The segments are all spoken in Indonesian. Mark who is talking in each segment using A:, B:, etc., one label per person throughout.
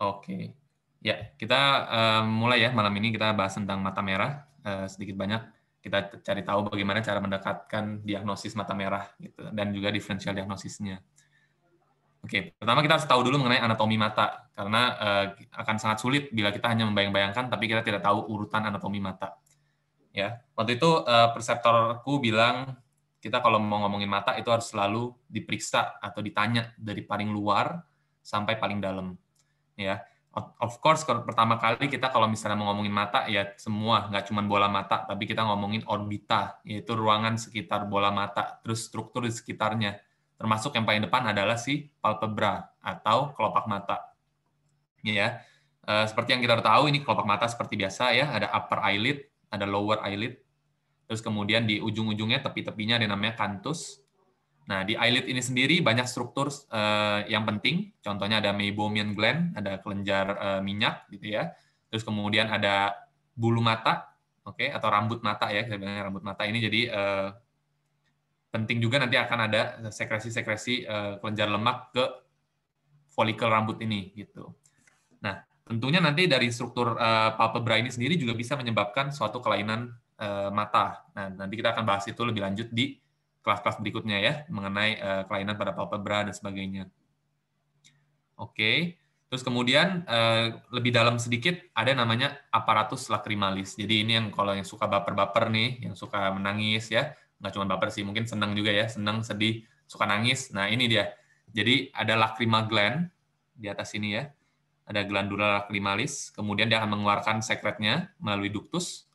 A: Oke. Ya, kita um, mulai ya malam ini kita bahas tentang mata merah uh, sedikit banyak. Kita cari tahu bagaimana cara mendekatkan diagnosis mata merah gitu dan juga diferensial diagnosisnya. Oke, pertama kita harus tahu dulu mengenai anatomi mata karena uh, akan sangat sulit bila kita hanya membayang-bayangkan tapi kita tidak tahu urutan anatomi mata. Ya, waktu itu uh, perseptorku bilang kita kalau mau ngomongin mata itu harus selalu diperiksa atau ditanya dari paling luar sampai paling dalam ya of course pertama kali kita kalau misalnya mau ngomongin mata ya semua nggak cuma bola mata tapi kita ngomongin orbita yaitu ruangan sekitar bola mata terus struktur di sekitarnya termasuk yang paling depan adalah si palpebra atau kelopak mata ya eh, seperti yang kita tahu ini kelopak mata seperti biasa ya ada upper eyelid ada lower eyelid terus kemudian di ujung-ujungnya tepi-tepinya ada namanya kantus Nah, di eyelid ini sendiri banyak struktur uh, yang penting. Contohnya ada meibomian gland, ada kelenjar uh, minyak gitu ya. Terus kemudian ada bulu mata, oke okay, atau rambut mata ya, kita bilangnya rambut mata ini jadi uh, penting juga nanti akan ada sekresi-sekresi uh, kelenjar lemak ke folikel rambut ini gitu. Nah, tentunya nanti dari struktur uh, palpebra ini sendiri juga bisa menyebabkan suatu kelainan uh, mata. Nah, nanti kita akan bahas itu lebih lanjut di kelas-kelas berikutnya ya mengenai uh, kelainan pada palpebra dan sebagainya. Oke. Okay. Terus kemudian uh, lebih dalam sedikit ada namanya aparatus lakrimalis. Jadi ini yang kalau yang suka baper-baper nih, yang suka menangis ya, nggak cuma baper sih, mungkin senang juga ya, senang, sedih, suka nangis. Nah ini dia. Jadi ada lacrima gland di atas ini ya, ada glandula lakrimalis. Kemudian dia akan mengeluarkan sekretnya melalui duktus.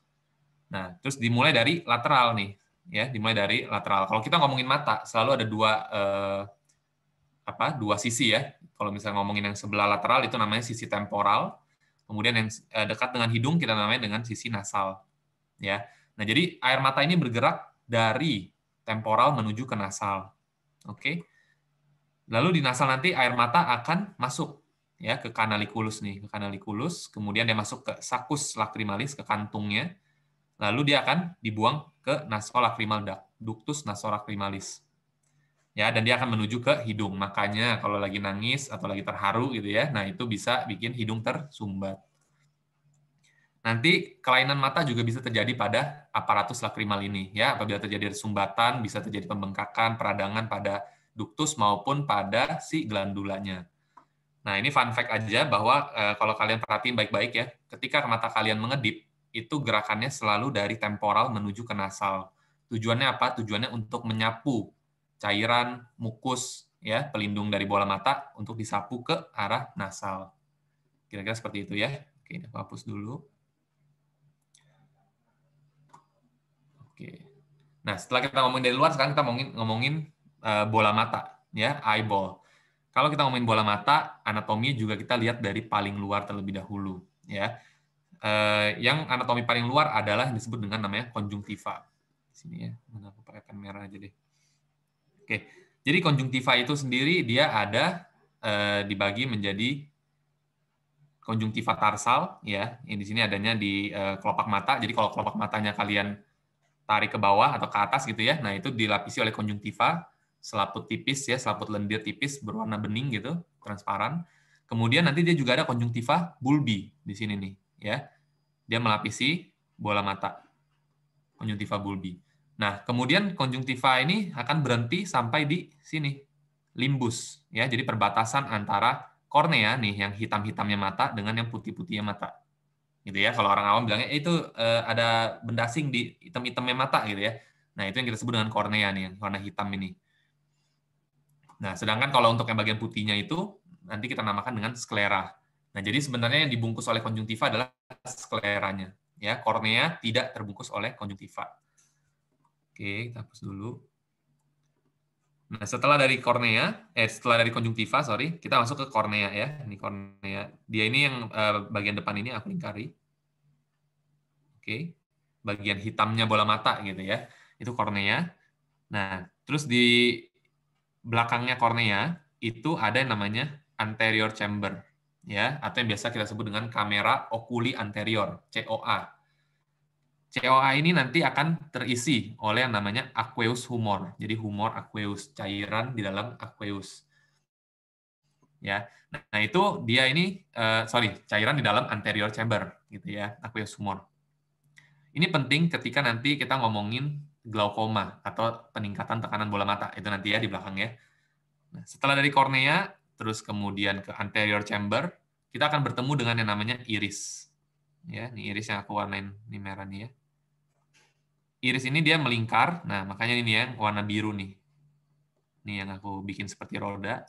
A: Nah terus dimulai dari lateral nih, ya dimulai dari lateral. Kalau kita ngomongin mata, selalu ada dua eh, apa? dua sisi ya. Kalau misalnya ngomongin yang sebelah lateral itu namanya sisi temporal. Kemudian yang eh, dekat dengan hidung kita namanya dengan sisi nasal. Ya. Nah, jadi air mata ini bergerak dari temporal menuju ke nasal. Oke. Okay? Lalu di nasal nanti air mata akan masuk ya ke kanalikulus nih, ke kanalikulus, kemudian dia masuk ke sakus lacrimalis ke kantungnya lalu dia akan dibuang ke nasolakrimal ductus nasolacrimalis. Ya, dan dia akan menuju ke hidung. Makanya kalau lagi nangis atau lagi terharu gitu ya, nah itu bisa bikin hidung tersumbat. Nanti kelainan mata juga bisa terjadi pada aparatus lakrimal ini ya, apabila terjadi sumbatan bisa terjadi pembengkakan, peradangan pada duktus maupun pada si glandulanya. Nah, ini fun fact aja bahwa e, kalau kalian perhatiin baik-baik ya, ketika mata kalian mengedip, itu gerakannya selalu dari temporal menuju ke nasal. Tujuannya apa? Tujuannya untuk menyapu cairan mukus ya pelindung dari bola mata untuk disapu ke arah nasal. Kira-kira seperti itu ya. Oke, aku hapus dulu. Oke. Nah, setelah kita ngomongin dari luar, sekarang kita ngomongin ngomongin eh, bola mata ya, eyeball. Kalau kita ngomongin bola mata, anatomi juga kita lihat dari paling luar terlebih dahulu ya eh, yang anatomi paling luar adalah yang disebut dengan namanya konjungtiva. Di sini ya, mana aku pakai pen merah aja deh. Oke, jadi konjungtiva itu sendiri dia ada eh, dibagi menjadi konjungtiva tarsal, ya. Ini di sini adanya di eh, kelopak mata. Jadi kalau kelopak matanya kalian tarik ke bawah atau ke atas gitu ya, nah itu dilapisi oleh konjungtiva selaput tipis ya, selaput lendir tipis berwarna bening gitu, transparan. Kemudian nanti dia juga ada konjungtiva bulbi di sini nih ya. Dia melapisi bola mata konjungtiva bulbi. Nah, kemudian konjungtiva ini akan berhenti sampai di sini limbus ya. Jadi perbatasan antara kornea nih yang hitam-hitamnya mata dengan yang putih-putihnya mata. Gitu ya. Kalau orang awam bilangnya eh, itu e, ada benda asing di hitam-hitamnya mata gitu ya. Nah, itu yang kita sebut dengan kornea nih, yang warna hitam ini. Nah, sedangkan kalau untuk yang bagian putihnya itu nanti kita namakan dengan sklera. Nah, jadi sebenarnya yang dibungkus oleh konjungtiva adalah skleranya. Ya, kornea tidak terbungkus oleh konjungtiva. Oke, kita hapus dulu. Nah, setelah dari kornea, eh setelah dari konjungtiva, sorry, kita masuk ke kornea ya. Ini kornea. Dia ini yang eh, bagian depan ini aku lingkari. Oke. Bagian hitamnya bola mata gitu ya. Itu kornea. Nah, terus di belakangnya kornea itu ada yang namanya anterior chamber ya atau yang biasa kita sebut dengan kamera okuli anterior COA. COA ini nanti akan terisi oleh yang namanya aqueous humor. Jadi humor aqueous, cairan di dalam aqueous. Ya. Nah, itu dia ini uh, sorry, cairan di dalam anterior chamber gitu ya, aqueous humor. Ini penting ketika nanti kita ngomongin glaukoma atau peningkatan tekanan bola mata. Itu nanti ya di belakang ya. Nah, setelah dari kornea, terus kemudian ke anterior chamber, kita akan bertemu dengan yang namanya iris. Ya, ini iris yang aku warnain ini merah nih ya. Iris ini dia melingkar, nah makanya ini yang warna biru nih. Ini yang aku bikin seperti roda.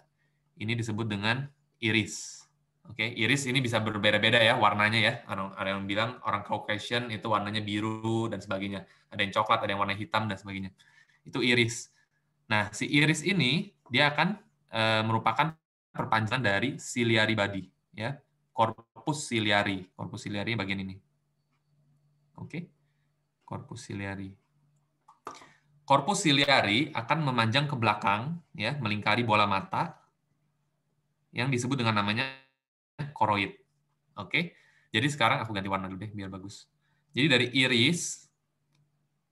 A: Ini disebut dengan iris. Oke, iris ini bisa berbeda-beda ya warnanya ya. Ada yang bilang orang Caucasian itu warnanya biru dan sebagainya. Ada yang coklat, ada yang warna hitam dan sebagainya. Itu iris. Nah, si iris ini dia akan eh, merupakan perpanjangan dari ciliary body, ya. Corpus ciliary, corpus ciliary bagian ini. Oke. Okay? Corpus ciliary. Corpus ciliary akan memanjang ke belakang, ya, melingkari bola mata yang disebut dengan namanya koroid. Oke, okay? jadi sekarang aku ganti warna dulu deh biar bagus. Jadi dari iris,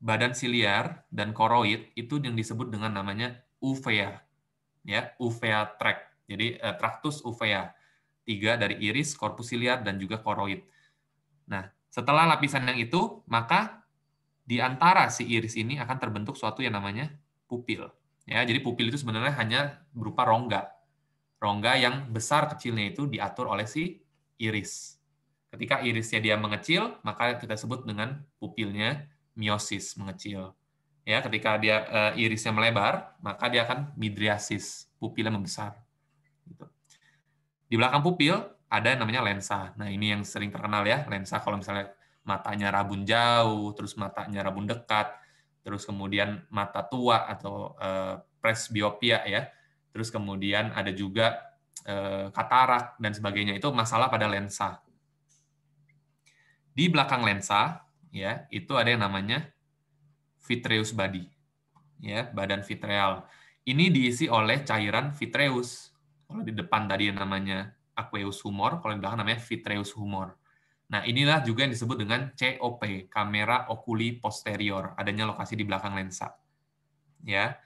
A: badan siliar dan koroid itu yang disebut dengan namanya uvea, ya, uvea tract. Jadi uh, tractus uvea, tiga dari iris, korpus ciliar, dan juga koroid. Nah, setelah lapisan yang itu, maka di antara si iris ini akan terbentuk suatu yang namanya pupil. Ya, jadi pupil itu sebenarnya hanya berupa rongga. Rongga yang besar kecilnya itu diatur oleh si iris. Ketika irisnya dia mengecil, maka kita sebut dengan pupilnya miosis mengecil. Ya, ketika dia eh, irisnya melebar, maka dia akan midriasis, pupilnya membesar. Di belakang pupil ada namanya lensa. Nah, ini yang sering terkenal ya, lensa kalau misalnya matanya rabun jauh, terus matanya rabun dekat, terus kemudian mata tua atau eh, presbiopia ya. Terus kemudian ada juga eh, katarak dan sebagainya. Itu masalah pada lensa. Di belakang lensa ya, itu ada yang namanya vitreous body. Ya, badan vitreal. Ini diisi oleh cairan vitreus. Kalau di depan tadi yang namanya aqueous humor, kalau di belakang namanya vitreous humor. Nah, inilah juga yang disebut dengan COP, kamera okuli posterior, adanya lokasi di belakang lensa. Ya.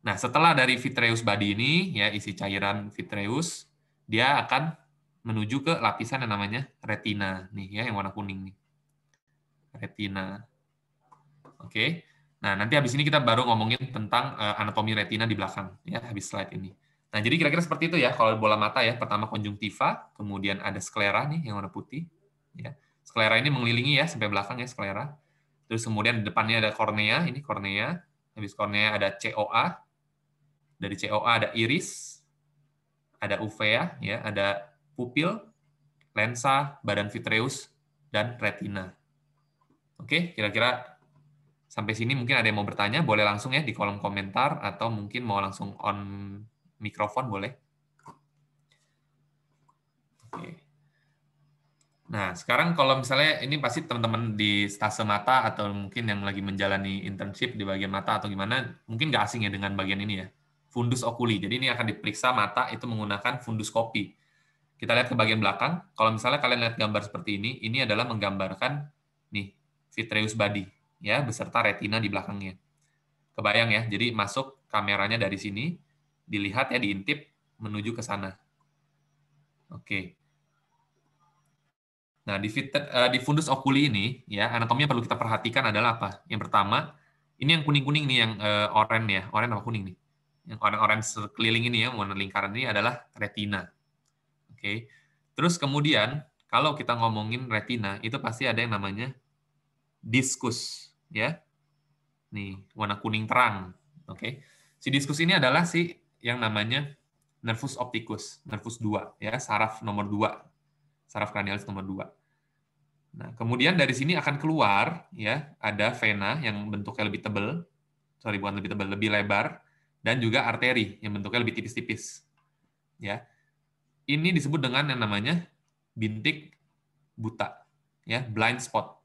A: Nah, setelah dari vitreous body ini, ya isi cairan vitreous, dia akan menuju ke lapisan yang namanya retina nih ya yang warna kuning nih. Retina. Oke. Nah, nanti habis ini kita baru ngomongin tentang eh, anatomi retina di belakang ya habis slide ini. Nah, jadi kira-kira seperti itu ya kalau bola mata ya. Pertama konjungtiva, kemudian ada sklera nih yang warna putih. Ya. Sklera ini mengelilingi ya sampai belakang ya sklera. Terus kemudian depannya ada kornea, ini kornea. Habis kornea ada COA. Dari COA ada iris, ada uvea, ya, ada pupil, lensa, badan vitreus dan retina. Oke, kira-kira sampai sini mungkin ada yang mau bertanya, boleh langsung ya di kolom komentar atau mungkin mau langsung on mikrofon boleh. Oke. Nah, sekarang kalau misalnya ini pasti teman-teman di stase mata atau mungkin yang lagi menjalani internship di bagian mata atau gimana, mungkin nggak asing ya dengan bagian ini ya. Fundus okuli. Jadi ini akan diperiksa mata itu menggunakan fundus kopi. Kita lihat ke bagian belakang. Kalau misalnya kalian lihat gambar seperti ini, ini adalah menggambarkan nih vitreous body ya beserta retina di belakangnya. Kebayang ya. Jadi masuk kameranya dari sini, dilihat ya diintip menuju ke sana. Oke. Nah, di, uh, di fundus okuli ini ya anatominya perlu kita perhatikan adalah apa? Yang pertama, ini yang kuning-kuning nih yang uh, oranye ya, oranye apa kuning nih? Yang oranye-oranye sekeliling ini ya, warna lingkaran ini adalah retina. Oke. Terus kemudian kalau kita ngomongin retina itu pasti ada yang namanya diskus ya. Nih, warna kuning terang. Oke. Okay. Si diskus ini adalah si yang namanya nervus opticus, nervus 2 ya, saraf nomor 2. Saraf kranialis nomor 2. Nah, kemudian dari sini akan keluar ya, ada vena yang bentuknya lebih tebal, sorry bukan lebih tebal, lebih lebar dan juga arteri yang bentuknya lebih tipis-tipis. Ya. Ini disebut dengan yang namanya bintik buta, ya, blind spot.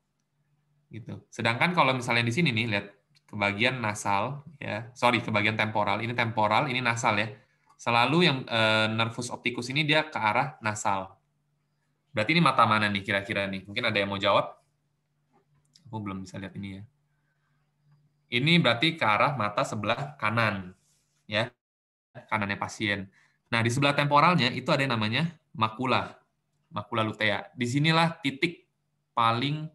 A: Gitu. Sedangkan kalau misalnya di sini nih, lihat kebagian nasal ya sorry kebagian temporal ini temporal ini nasal ya selalu yang e, nervus optikus ini dia ke arah nasal berarti ini mata mana nih kira-kira nih mungkin ada yang mau jawab aku belum bisa lihat ini ya ini berarti ke arah mata sebelah kanan ya kanannya pasien nah di sebelah temporalnya itu ada yang namanya makula makula lutea disinilah titik paling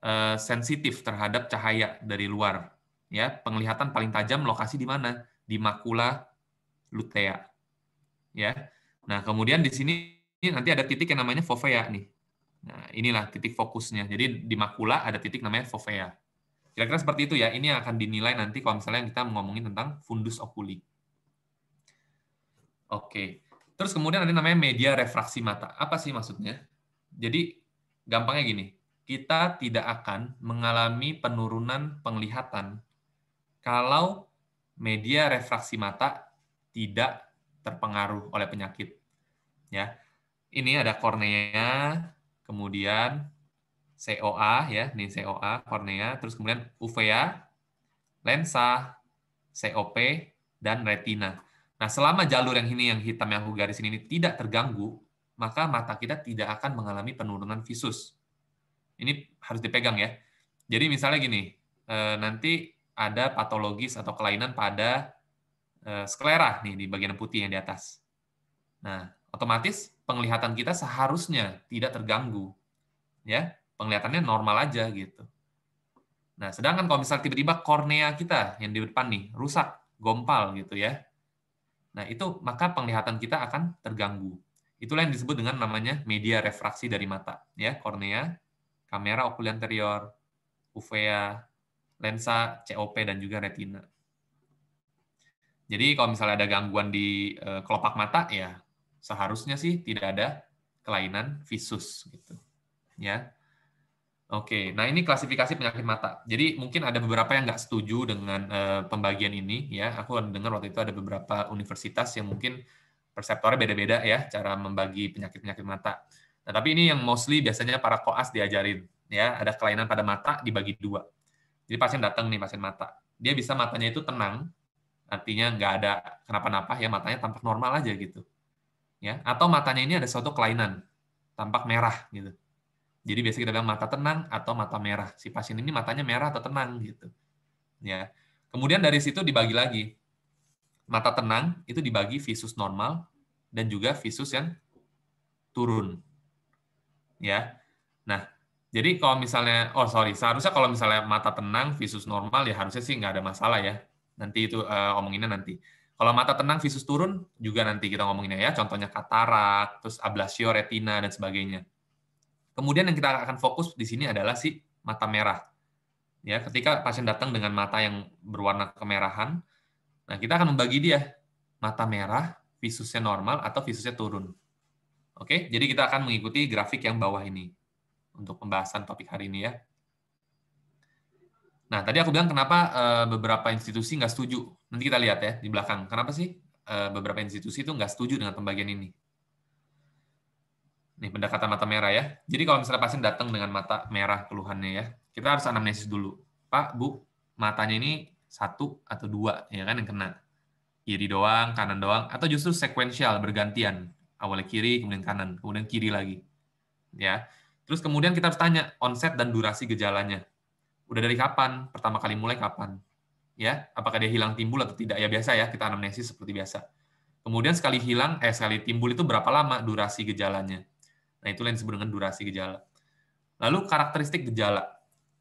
A: Eh, sensitif terhadap cahaya dari luar. Ya, penglihatan paling tajam lokasi di mana? Di makula lutea. Ya. Nah, kemudian di sini nanti ada titik yang namanya fovea nih. Nah, inilah titik fokusnya. Jadi di makula ada titik namanya fovea. Kira-kira seperti itu ya. Ini yang akan dinilai nanti kalau misalnya kita ngomongin tentang fundus oculi. Oke. Terus kemudian ada namanya media refraksi mata. Apa sih maksudnya? Jadi gampangnya gini kita tidak akan mengalami penurunan penglihatan kalau media refraksi mata tidak terpengaruh oleh penyakit. Ya. Ini ada kornea, kemudian COA ya, ini COA kornea, terus kemudian uvea, lensa, COP dan retina. Nah, selama jalur yang ini yang hitam yang aku garis ini tidak terganggu, maka mata kita tidak akan mengalami penurunan visus. Ini harus dipegang ya. Jadi misalnya gini, eh, nanti ada patologis atau kelainan pada eh, sklera nih di bagian putih yang di atas. Nah, otomatis penglihatan kita seharusnya tidak terganggu. Ya, penglihatannya normal aja gitu. Nah, sedangkan kalau misalnya tiba-tiba kornea kita yang di depan nih rusak, gompal gitu ya. Nah, itu maka penglihatan kita akan terganggu. Itulah yang disebut dengan namanya media refraksi dari mata, ya, kornea kamera okuli anterior, uvea, lensa, COP, dan juga retina. Jadi kalau misalnya ada gangguan di eh, kelopak mata, ya seharusnya sih tidak ada kelainan visus gitu. Ya. Oke, nah ini klasifikasi penyakit mata. Jadi mungkin ada beberapa yang nggak setuju dengan uh, pembagian ini ya. Aku dengar waktu itu ada beberapa universitas yang mungkin perseptornya beda-beda ya cara membagi penyakit-penyakit mata. Nah, tapi ini yang mostly biasanya para koas diajarin ya, ada kelainan pada mata dibagi dua. Jadi pasien datang nih pasien mata, dia bisa matanya itu tenang, artinya nggak ada kenapa-napa ya matanya tampak normal aja gitu, ya. Atau matanya ini ada suatu kelainan, tampak merah gitu. Jadi biasanya kita bilang mata tenang atau mata merah. Si pasien ini matanya merah atau tenang gitu. Ya. Kemudian dari situ dibagi lagi. Mata tenang itu dibagi visus normal dan juga visus yang turun ya. Nah, jadi kalau misalnya, oh sorry, seharusnya kalau misalnya mata tenang visus normal ya harusnya sih nggak ada masalah ya. Nanti itu uh, eh, ngomonginnya nanti. Kalau mata tenang visus turun juga nanti kita ngomonginnya ya, contohnya katarak, terus ablasio retina dan sebagainya. Kemudian yang kita akan fokus di sini adalah si mata merah. Ya, ketika pasien datang dengan mata yang berwarna kemerahan, nah kita akan membagi dia mata merah, visusnya normal atau visusnya turun. Oke, jadi kita akan mengikuti grafik yang bawah ini untuk pembahasan topik hari ini ya. Nah, tadi aku bilang kenapa eh, beberapa institusi nggak setuju. Nanti kita lihat ya di belakang. Kenapa sih eh, beberapa institusi itu nggak setuju dengan pembagian ini? Nih, pendekatan mata merah ya. Jadi kalau misalnya pasien datang dengan mata merah keluhannya ya, kita harus anamnesis dulu. Pak, Bu, matanya ini satu atau dua ya kan yang kena. Kiri doang, kanan doang, atau justru sekuensial, bergantian awalnya kiri kemudian kanan kemudian kiri lagi ya terus kemudian kita harus tanya onset dan durasi gejalanya udah dari kapan pertama kali mulai kapan ya apakah dia hilang timbul atau tidak ya biasa ya kita anamnesis seperti biasa kemudian sekali hilang eh sekali timbul itu berapa lama durasi gejalanya nah itu yang disebut dengan durasi gejala lalu karakteristik gejala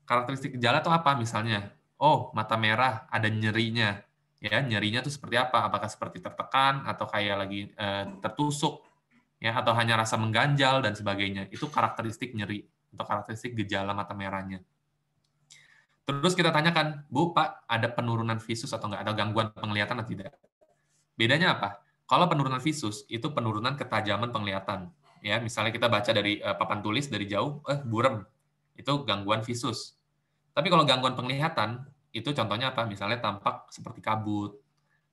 A: karakteristik gejala itu apa misalnya oh mata merah ada nyerinya ya nyerinya itu seperti apa apakah seperti tertekan atau kayak lagi eh, tertusuk ya atau hanya rasa mengganjal dan sebagainya. Itu karakteristik nyeri atau karakteristik gejala mata merahnya. Terus kita tanyakan, Bu, Pak, ada penurunan visus atau enggak? Ada gangguan penglihatan atau tidak? Bedanya apa? Kalau penurunan visus, itu penurunan ketajaman penglihatan. Ya, misalnya kita baca dari uh, papan tulis dari jauh, eh, burem. Itu gangguan visus. Tapi kalau gangguan penglihatan, itu contohnya apa? Misalnya tampak seperti kabut,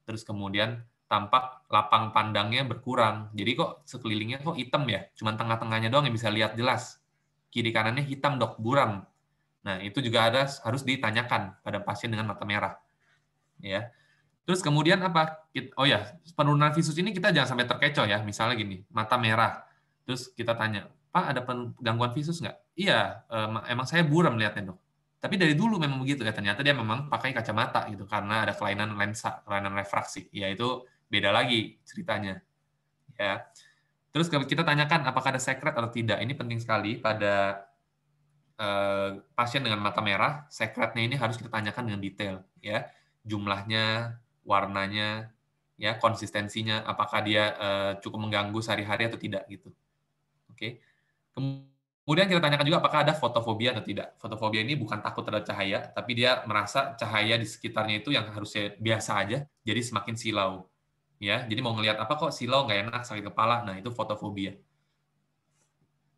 A: terus kemudian tampak lapang pandangnya berkurang. Jadi kok sekelilingnya kok hitam ya, cuman tengah-tengahnya doang yang bisa lihat jelas. Kiri kanannya hitam dok, buram. Nah, itu juga ada harus ditanyakan pada pasien dengan mata merah. Ya. Terus kemudian apa? Oh ya, penurunan visus ini kita jangan sampai terkecoh ya. Misalnya gini, mata merah. Terus kita tanya, Pak ada gangguan visus nggak? Iya, emang saya buram lihatnya dok. Tapi dari dulu memang begitu ya. Ternyata dia memang pakai kacamata gitu karena ada kelainan lensa, kelainan refraksi. yaitu beda lagi ceritanya. Ya. Terus kita tanyakan apakah ada sekret atau tidak. Ini penting sekali pada uh, pasien dengan mata merah, sekretnya ini harus kita tanyakan dengan detail, ya. Jumlahnya, warnanya, ya, konsistensinya, apakah dia uh, cukup mengganggu sehari-hari atau tidak gitu. Oke. Kemudian kita tanyakan juga apakah ada fotofobia atau tidak. Fotofobia ini bukan takut terhadap cahaya, tapi dia merasa cahaya di sekitarnya itu yang harusnya biasa aja, jadi semakin silau ya jadi mau ngelihat apa kok silau nggak enak sakit kepala nah itu fotofobia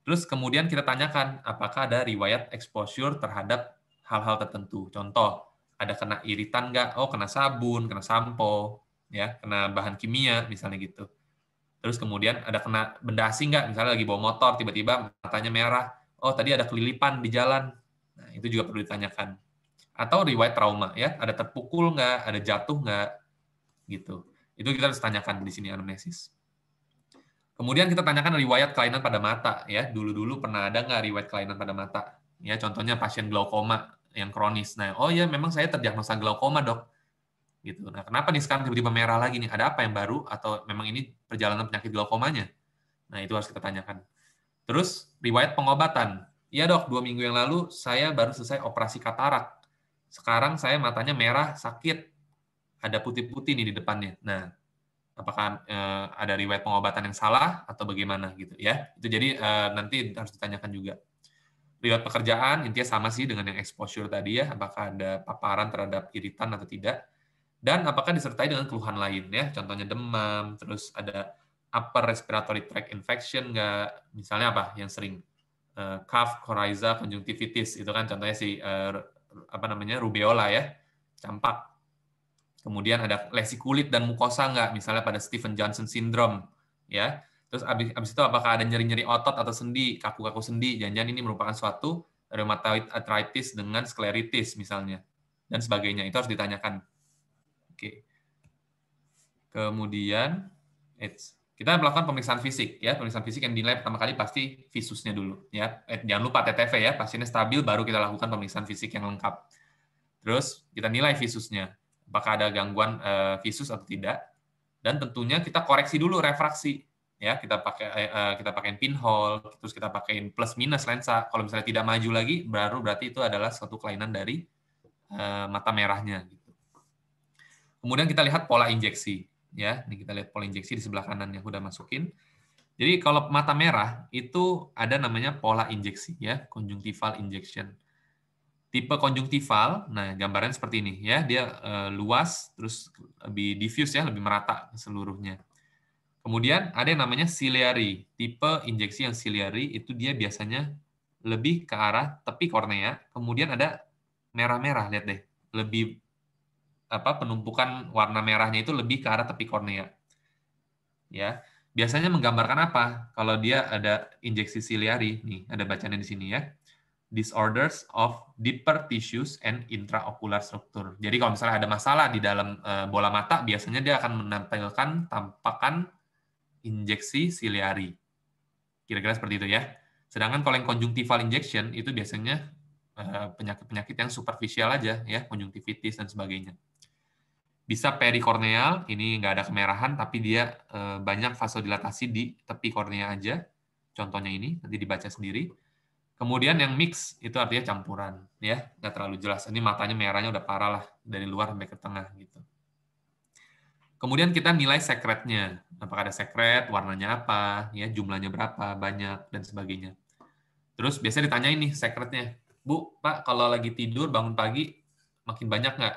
A: terus kemudian kita tanyakan apakah ada riwayat exposure terhadap hal-hal tertentu contoh ada kena iritan nggak oh kena sabun kena sampo ya kena bahan kimia misalnya gitu terus kemudian ada kena benda asing nggak misalnya lagi bawa motor tiba-tiba matanya merah oh tadi ada kelilipan di jalan nah itu juga perlu ditanyakan atau riwayat trauma ya ada terpukul nggak ada jatuh nggak gitu itu kita harus tanyakan di sini anamnesis. Kemudian kita tanyakan riwayat kelainan pada mata ya. Dulu-dulu pernah ada nggak riwayat kelainan pada mata? Ya, contohnya pasien glaukoma yang kronis. Nah, oh ya memang saya terdiagnosa glaukoma, Dok. Gitu. Nah, kenapa nih sekarang tiba-tiba merah lagi nih? Ada apa yang baru atau memang ini perjalanan penyakit glaukomanya? Nah, itu harus kita tanyakan. Terus riwayat pengobatan. Iya, Dok, dua minggu yang lalu saya baru selesai operasi katarak. Sekarang saya matanya merah, sakit ada putih-putih nih di depannya. Nah, apakah eh, ada riwayat pengobatan yang salah atau bagaimana gitu ya. Itu jadi eh, nanti harus ditanyakan juga. Riwayat pekerjaan intinya sama sih dengan yang exposure tadi ya, apakah ada paparan terhadap iritan atau tidak dan apakah disertai dengan keluhan lain ya, contohnya demam, terus ada upper respiratory tract infection nggak misalnya apa yang sering uh, cough, coryza, conjunctivitis itu kan contohnya si uh, apa namanya rubiola ya, campak Kemudian ada lesi kulit dan mukosa nggak, misalnya pada Stephen Johnson syndrome, ya. Terus abis, abis itu apakah ada nyeri-nyeri otot atau sendi, kaku-kaku sendi, jangan-jangan ini merupakan suatu rheumatoid arthritis dengan skleritis misalnya, dan sebagainya. Itu harus ditanyakan. Oke. Kemudian, it's, kita melakukan pemeriksaan fisik, ya pemeriksaan fisik yang dinilai pertama kali pasti visusnya dulu, ya. Eh, jangan lupa TTV ya, pasiennya stabil baru kita lakukan pemeriksaan fisik yang lengkap. Terus kita nilai visusnya apakah ada gangguan uh, visus atau tidak. Dan tentunya kita koreksi dulu refraksi ya kita pakai uh, kita pakai pinhole terus kita pakai plus minus lensa kalau misalnya tidak maju lagi baru berarti itu adalah suatu kelainan dari uh, mata merahnya gitu. kemudian kita lihat pola injeksi ya ini kita lihat pola injeksi di sebelah kanan yang udah masukin jadi kalau mata merah itu ada namanya pola injeksi ya conjunctival injection tipe konjungtival. Nah, gambarnya seperti ini ya, dia e, luas terus lebih diffuse ya, lebih merata seluruhnya. Kemudian ada yang namanya ciliary. Tipe injeksi yang ciliary itu dia biasanya lebih ke arah tepi kornea. Kemudian ada merah-merah, lihat deh. Lebih apa penumpukan warna merahnya itu lebih ke arah tepi kornea. Ya. Biasanya menggambarkan apa? Kalau dia ada injeksi ciliary, nih ada bacanya di sini ya disorders of deeper tissues and intraocular structure. Jadi kalau misalnya ada masalah di dalam eh, bola mata, biasanya dia akan menampilkan tampakan injeksi siliari. Kira-kira seperti itu ya. Sedangkan kalau yang conjunctival injection itu biasanya eh, penyakit-penyakit yang superficial aja ya, konjungtivitis dan sebagainya. Bisa perikorneal, ini nggak ada kemerahan, tapi dia eh, banyak vasodilatasi di tepi kornea aja. Contohnya ini, nanti dibaca sendiri Kemudian yang mix itu artinya campuran, ya nggak terlalu jelas. Ini matanya merahnya udah parah lah dari luar sampai ke tengah gitu. Kemudian kita nilai sekretnya, apakah ada sekret, warnanya apa, ya jumlahnya berapa, banyak dan sebagainya. Terus biasanya ditanya ini sekretnya, Bu, Pak, kalau lagi tidur bangun pagi makin banyak nggak?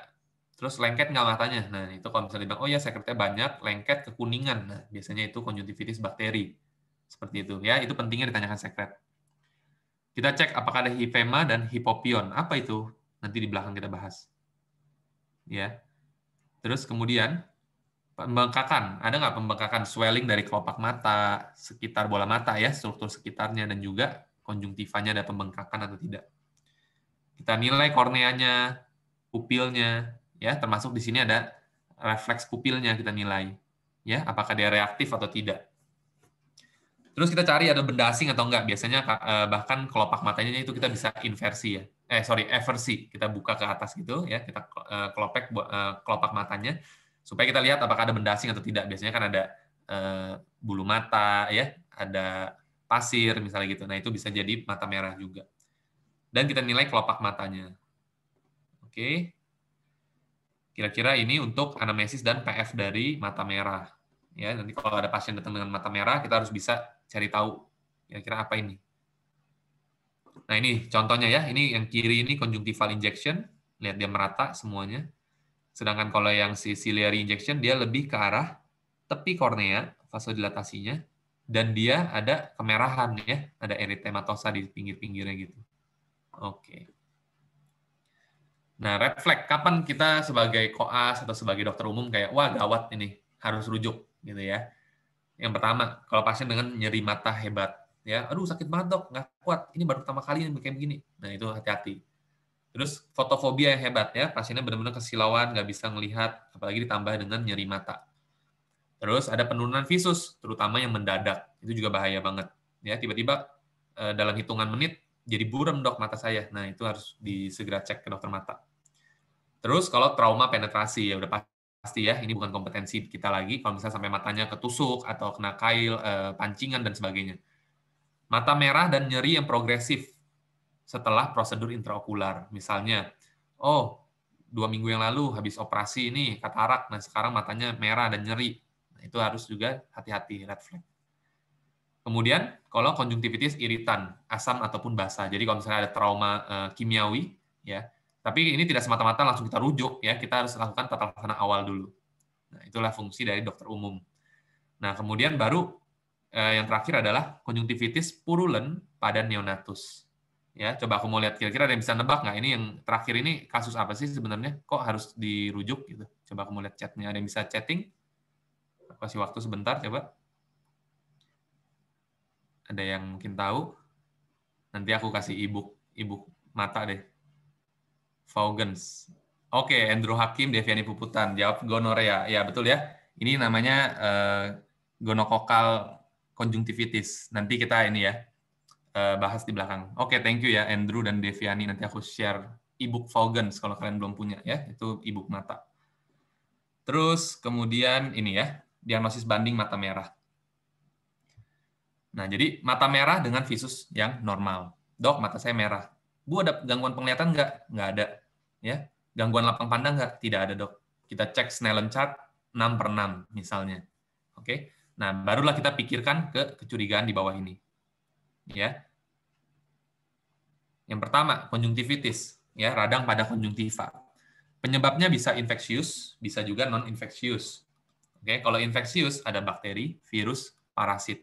A: Terus lengket nggak matanya? Nah itu kalau misalnya dibilang, oh ya sekretnya banyak, lengket kekuningan. Nah biasanya itu konjuntivitis bakteri, seperti itu ya. Itu pentingnya ditanyakan sekret. Kita cek apakah ada hifema dan hipopion. Apa itu? Nanti di belakang kita bahas. Ya. Terus kemudian pembengkakan. Ada nggak pembengkakan swelling dari kelopak mata, sekitar bola mata ya, struktur sekitarnya, dan juga konjungtivanya ada pembengkakan atau tidak. Kita nilai korneanya, pupilnya, ya termasuk di sini ada refleks pupilnya kita nilai. ya Apakah dia reaktif atau tidak. Terus kita cari ada benda asing atau enggak. Biasanya eh, bahkan kelopak matanya itu kita bisa inversi ya. Eh sorry, eversi. Kita buka ke atas gitu ya. Kita eh, kelopak eh, kelopak matanya supaya kita lihat apakah ada benda asing atau tidak. Biasanya kan ada bulu mata ya, ada pasir misalnya gitu. Nah, itu bisa jadi mata merah juga. Dan kita nilai kelopak matanya. Oke. Kira-kira ini untuk anamnesis dan PF dari mata merah. Ya, nanti kalau ada pasien datang dengan mata merah, kita harus bisa cari tahu kira-kira apa ini. Nah ini contohnya ya, ini yang kiri ini conjunctival injection, lihat dia merata semuanya. Sedangkan kalau yang si ciliary injection dia lebih ke arah tepi kornea, vasodilatasinya, dan dia ada kemerahan ya, ada eritematosa di pinggir-pinggirnya gitu. Oke. Nah, red flag kapan kita sebagai koas atau sebagai dokter umum kayak wah gawat ini, harus rujuk gitu ya. Yang pertama, kalau pasien dengan nyeri mata hebat, ya, aduh sakit banget dok, nggak kuat, ini baru pertama kali yang kayak begini. Nah itu hati-hati. Terus fotofobia yang hebat ya, pasiennya benar-benar kesilauan, nggak bisa melihat, apalagi ditambah dengan nyeri mata. Terus ada penurunan visus, terutama yang mendadak, itu juga bahaya banget. Ya tiba-tiba eh, dalam hitungan menit jadi buram dok mata saya. Nah itu harus disegera cek ke dokter mata. Terus kalau trauma penetrasi ya udah pasti pasti ya ini bukan kompetensi kita lagi kalau misalnya sampai matanya ketusuk atau kena kail eh, pancingan dan sebagainya mata merah dan nyeri yang progresif setelah prosedur intraokular misalnya oh dua minggu yang lalu habis operasi ini katarak nah sekarang matanya merah dan nyeri nah, itu harus juga hati-hati red flag kemudian kalau konjungtivitis iritan asam ataupun basah jadi kalau misalnya ada trauma eh, kimiawi ya tapi ini tidak semata-mata langsung kita rujuk ya, kita harus lakukan tata laksana awal dulu. Nah, itulah fungsi dari dokter umum. Nah, kemudian baru eh, yang terakhir adalah konjungtivitis purulen pada neonatus. Ya, coba aku mau lihat kira-kira ada yang bisa nebak nggak ini yang terakhir ini kasus apa sih sebenarnya? Kok harus dirujuk gitu? Coba aku mau lihat chatnya. Ada yang bisa chatting? Aku kasih waktu sebentar coba. Ada yang mungkin tahu? Nanti aku kasih ibu e mata deh. Vaugans. Oke, okay, Andrew Hakim, Deviani Puputan. Jawab gonorea. Ya, betul ya. Ini namanya uh, gonokokal konjungtivitis. Nanti kita ini ya, uh, bahas di belakang. Oke, okay, thank you ya Andrew dan Deviani. Nanti aku share ebook Vaugans kalau kalian belum punya ya. Itu ebook mata. Terus kemudian ini ya, diagnosis banding mata merah. Nah, jadi mata merah dengan visus yang normal. Dok, mata saya merah. Bu, ada gangguan penglihatan nggak? Nggak ada ya gangguan lapang pandang nggak? Tidak ada dok. Kita cek Snellen chart 6 per 6 misalnya. Oke, nah barulah kita pikirkan ke kecurigaan di bawah ini. Ya, yang pertama konjungtivitis, ya radang pada konjungtiva. Penyebabnya bisa infeksius, bisa juga non infeksius. Oke, kalau infeksius ada bakteri, virus, parasit,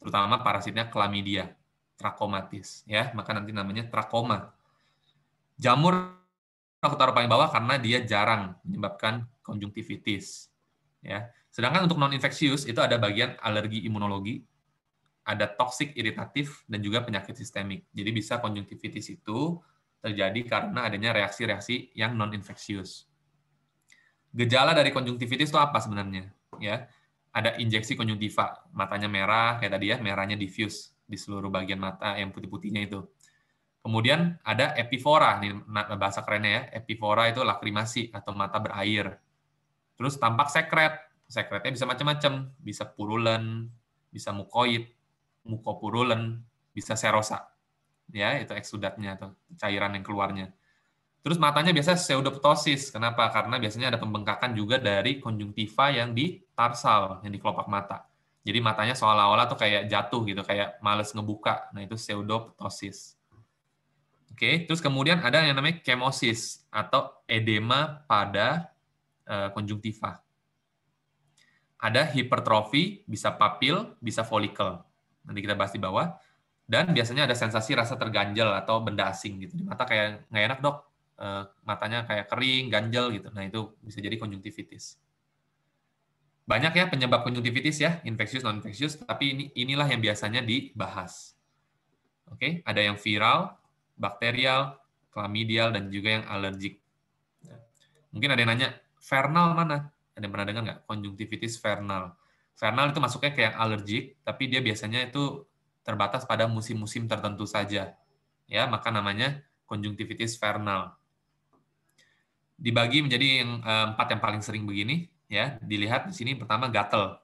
A: terutama parasitnya klamidia trachomatis, ya maka nanti namanya trakoma. Jamur aku taruh paling bawah karena dia jarang menyebabkan konjungtivitis. Ya. Sedangkan untuk non-infeksius itu ada bagian alergi imunologi, ada toksik iritatif, dan juga penyakit sistemik. Jadi bisa konjungtivitis itu terjadi karena adanya reaksi-reaksi yang non-infeksius. Gejala dari konjungtivitis itu apa sebenarnya? Ya, ada injeksi konjungtiva, matanya merah kayak tadi ya, merahnya diffuse di seluruh bagian mata yang putih-putihnya itu Kemudian ada epifora, nih bahasa kerennya ya, epifora itu lakrimasi atau mata berair. Terus tampak sekret, sekretnya bisa macam-macam, bisa purulen, bisa mukoid, mukopurulen, bisa serosa. Ya, itu eksudatnya atau cairan yang keluarnya. Terus matanya biasa pseudoptosis. Kenapa? Karena biasanya ada pembengkakan juga dari konjungtiva yang di tarsal, yang di kelopak mata. Jadi matanya seolah-olah tuh kayak jatuh gitu, kayak males ngebuka. Nah, itu pseudoptosis. Oke, terus kemudian ada yang namanya kemosis atau edema pada uh, eh, konjungtiva. Ada hipertrofi, bisa papil, bisa folikel. Nanti kita bahas di bawah. Dan biasanya ada sensasi rasa terganjal atau benda asing gitu di mata kayak nggak enak dok, uh, matanya kayak kering, ganjel gitu. Nah itu bisa jadi konjungtivitis banyak ya penyebab konjungtivitis ya, infeksius, non-infeksius, tapi ini inilah yang biasanya dibahas. Oke, okay? ada yang viral, bakterial, klamidial, dan juga yang alergik. Ya. Mungkin ada yang nanya, vernal mana? Ada yang pernah dengar nggak? Konjungtivitis vernal. Vernal itu masuknya ke yang alergik, tapi dia biasanya itu terbatas pada musim-musim tertentu saja. Ya, maka namanya konjungtivitis vernal. Dibagi menjadi yang eh, empat yang paling sering begini, ya. Dilihat di sini pertama gatel.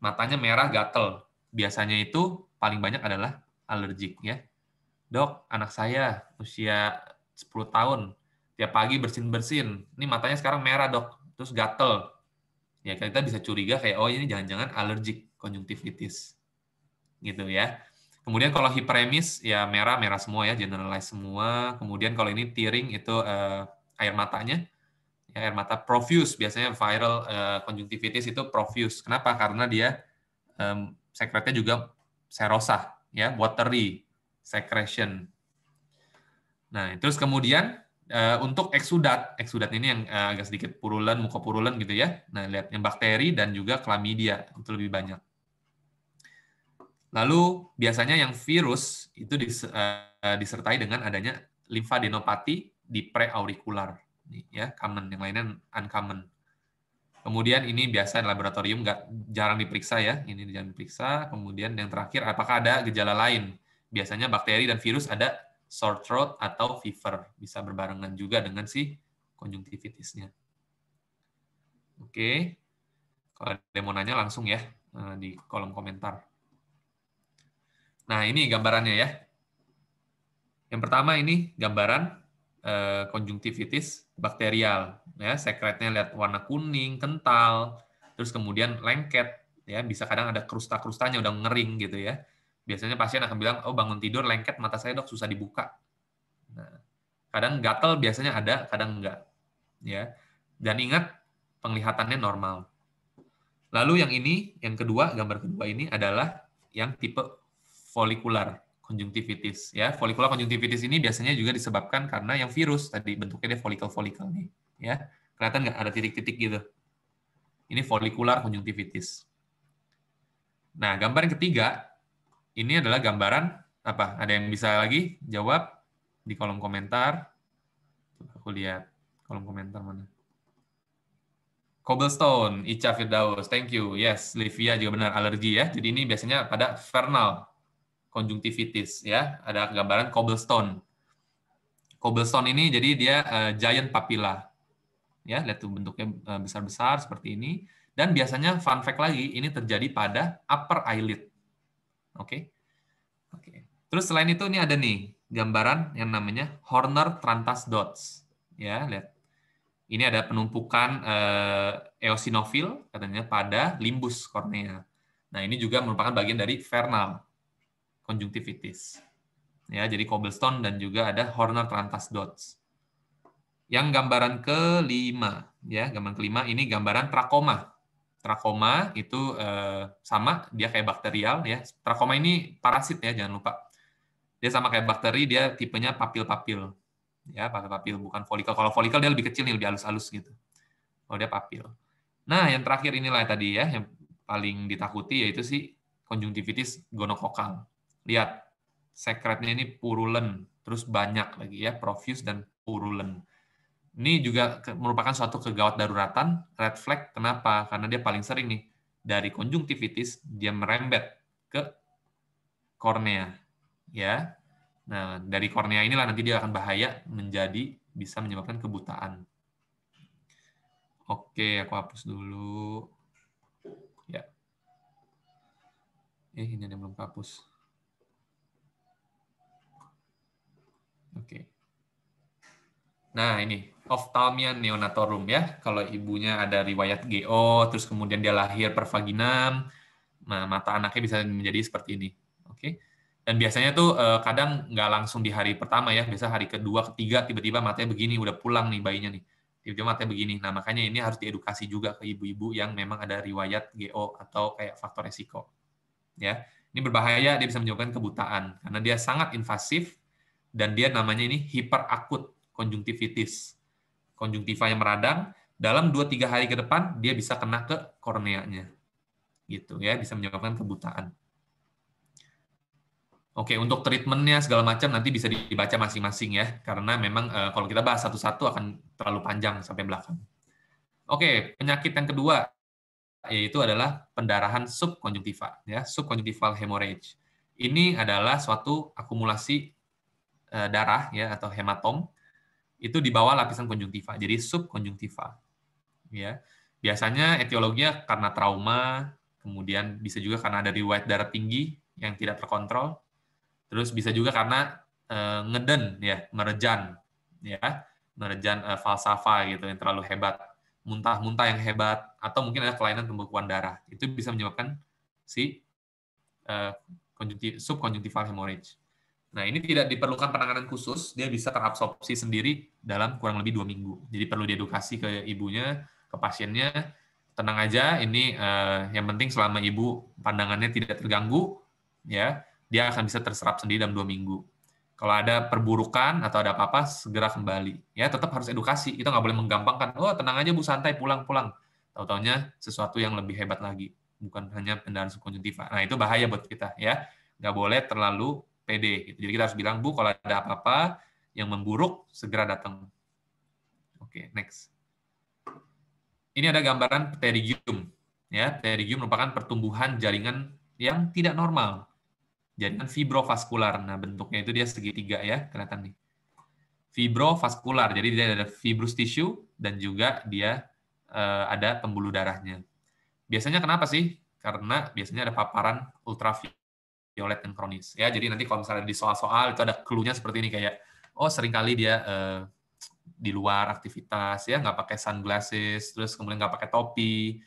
A: Matanya merah gatel. Biasanya itu paling banyak adalah alergik ya dok anak saya usia 10 tahun tiap pagi bersin-bersin ini matanya sekarang merah dok terus gatel ya kita bisa curiga kayak oh ini jangan-jangan alergik konjungtivitis gitu ya kemudian kalau hiperemis ya merah merah semua ya generalize semua kemudian kalau ini tearing itu uh, air matanya ya, air mata profuse biasanya viral uh, eh, konjungtivitis itu profuse kenapa karena dia um, sekretnya juga serosa ya watery secretion. Nah, terus kemudian eh, untuk eksudat, eksudat ini yang eh, agak sedikit purulen, muka purulen gitu ya. Nah, lihat yang bakteri dan juga klamidia itu lebih banyak. Lalu biasanya yang virus itu eh, disertai dengan adanya limfadenopati di preaurikular. ya, common, yang lainnya uncommon. Kemudian ini biasa laboratorium nggak jarang diperiksa ya, ini jarang diperiksa. Kemudian yang terakhir, apakah ada gejala lain? biasanya bakteri dan virus ada sore throat atau fever. Bisa berbarengan juga dengan si konjungtivitisnya. Oke. Kalau ada yang mau nanya langsung ya eh, di kolom komentar. Nah, ini gambarannya ya. Yang pertama ini gambaran eh, konjungtivitis bakterial ya, sekretnya lihat warna kuning, kental, terus kemudian lengket ya, bisa kadang ada krusta-krustanya udah ngering gitu ya. Biasanya pasien akan bilang, oh bangun tidur lengket mata saya dok susah dibuka. Nah, kadang gatel biasanya ada, kadang enggak. Ya. Dan ingat penglihatannya normal. Lalu yang ini, yang kedua, gambar kedua ini adalah yang tipe folikular konjungtivitis ya. Folikular konjungtivitis ini biasanya juga disebabkan karena yang virus tadi bentuknya dia folikel-folikel nih ya. Kelihatan nggak ada titik-titik gitu. Ini folikular konjungtivitis. Nah, gambar yang ketiga ini adalah gambaran apa? Ada yang bisa lagi jawab di kolom komentar? Aku lihat kolom komentar mana. Cobblestone, Ica Firdaus, thank you. Yes, Livia juga benar alergi ya. Jadi ini biasanya pada vernal conjunctivitis ya. Ada gambaran cobblestone. Cobblestone ini jadi dia uh, giant papilla. Ya, lihat tuh bentuknya eh, besar-besar seperti ini. Dan biasanya fun fact lagi, ini terjadi pada upper eyelid Oke. Okay? Oke. Okay. Terus selain itu ini ada nih gambaran yang namanya Horner Trantas dots. Ya, lihat. Ini ada penumpukan eh, eosinofil katanya pada limbus kornea. Nah, ini juga merupakan bagian dari vernal conjunctivitis. Ya, jadi cobblestone dan juga ada Horner Trantas dots. Yang gambaran kelima, ya, gambaran kelima ini gambaran trakoma trachoma itu eh, sama, dia kayak bakterial ya. trachoma ini parasit ya, jangan lupa. Dia sama kayak bakteri, dia tipenya papil-papil. Ya, papil-papil bukan folikel. Kalau folikel dia lebih kecil nih, lebih halus-halus gitu. Kalau oh, dia papil. Nah, yang terakhir inilah tadi ya, yang paling ditakuti yaitu si konjungtivitis gonokokal. Lihat, sekretnya ini purulen, terus banyak lagi ya, profuse dan purulen. Ini juga merupakan suatu kegawat daruratan, red flag. Kenapa? Karena dia paling sering nih dari konjungtivitis dia merembet ke kornea, ya. Nah, dari kornea inilah nanti dia akan bahaya menjadi bisa menyebabkan kebutaan. Oke, aku hapus dulu. Ya. Eh, ini ada yang belum hapus. Oke. Okay. Nah, ini oftalmia neonatorum ya. Kalau ibunya ada riwayat GO, terus kemudian dia lahir per vaginam, nah, mata anaknya bisa menjadi seperti ini. Oke. Dan biasanya tuh eh, kadang nggak langsung di hari pertama ya, biasa hari kedua, ketiga tiba-tiba matanya begini, udah pulang nih bayinya nih. Tiba-tiba matanya begini. Nah, makanya ini harus diedukasi juga ke ibu-ibu yang memang ada riwayat GO atau kayak faktor resiko. Ya. Ini berbahaya, dia bisa menyebabkan kebutaan karena dia sangat invasif dan dia namanya ini hiperakut konjungtivitis, konjungtiva yang meradang, dalam 2-3 hari ke depan dia bisa kena ke korneanya. Gitu ya, bisa menyebabkan kebutaan. Oke, untuk treatmentnya segala macam nanti bisa dibaca masing-masing ya, karena memang e, kalau kita bahas satu-satu akan terlalu panjang sampai belakang. Oke, penyakit yang kedua yaitu adalah pendarahan subkonjungtiva, ya subkonjungtival hemorrhage. Ini adalah suatu akumulasi eh, darah ya atau hematom itu di bawah lapisan konjungtiva, jadi subkonjungtiva. Ya. Biasanya etiologinya karena trauma, kemudian bisa juga karena ada riwayat darah tinggi yang tidak terkontrol, terus bisa juga karena e, ngeden ya, merejan ya, merejan e, eh, falsafa gitu yang terlalu hebat, muntah-muntah yang hebat atau mungkin ada kelainan pembekuan darah. Itu bisa menyebabkan si e, subkonjungtival hemorrhage. Nah, ini tidak diperlukan penanganan khusus, dia bisa terabsorpsi sendiri dalam kurang lebih dua minggu. Jadi perlu diedukasi ke ibunya, ke pasiennya, tenang aja, ini eh, yang penting selama ibu pandangannya tidak terganggu, ya dia akan bisa terserap sendiri dalam dua minggu. Kalau ada perburukan atau ada apa-apa, segera kembali. Ya, tetap harus edukasi. itu nggak boleh menggampangkan. Oh, tenang aja bu, santai, pulang-pulang. tau-tau taunya sesuatu yang lebih hebat lagi, bukan hanya pendarahan subkonjuntiva. Nah, itu bahaya buat kita, ya. Nggak boleh terlalu PD. Gitu. Jadi kita harus bilang, Bu, kalau ada apa-apa yang memburuk, segera datang. Oke, okay, next. Ini ada gambaran pterygium. Ya, pterygium merupakan pertumbuhan jaringan yang tidak normal. Jaringan fibrovaskular. Nah, bentuknya itu dia segitiga ya, kelihatan nih. Fibrovaskular, jadi dia ada fibrous tissue dan juga dia eh, ada pembuluh darahnya. Biasanya kenapa sih? Karena biasanya ada paparan ultraviolet violet yang kronis ya jadi nanti kalau misalnya di soal-soal itu ada clue seperti ini kayak oh seringkali dia eh, di luar aktivitas ya nggak pakai sunglasses terus kemudian nggak pakai topi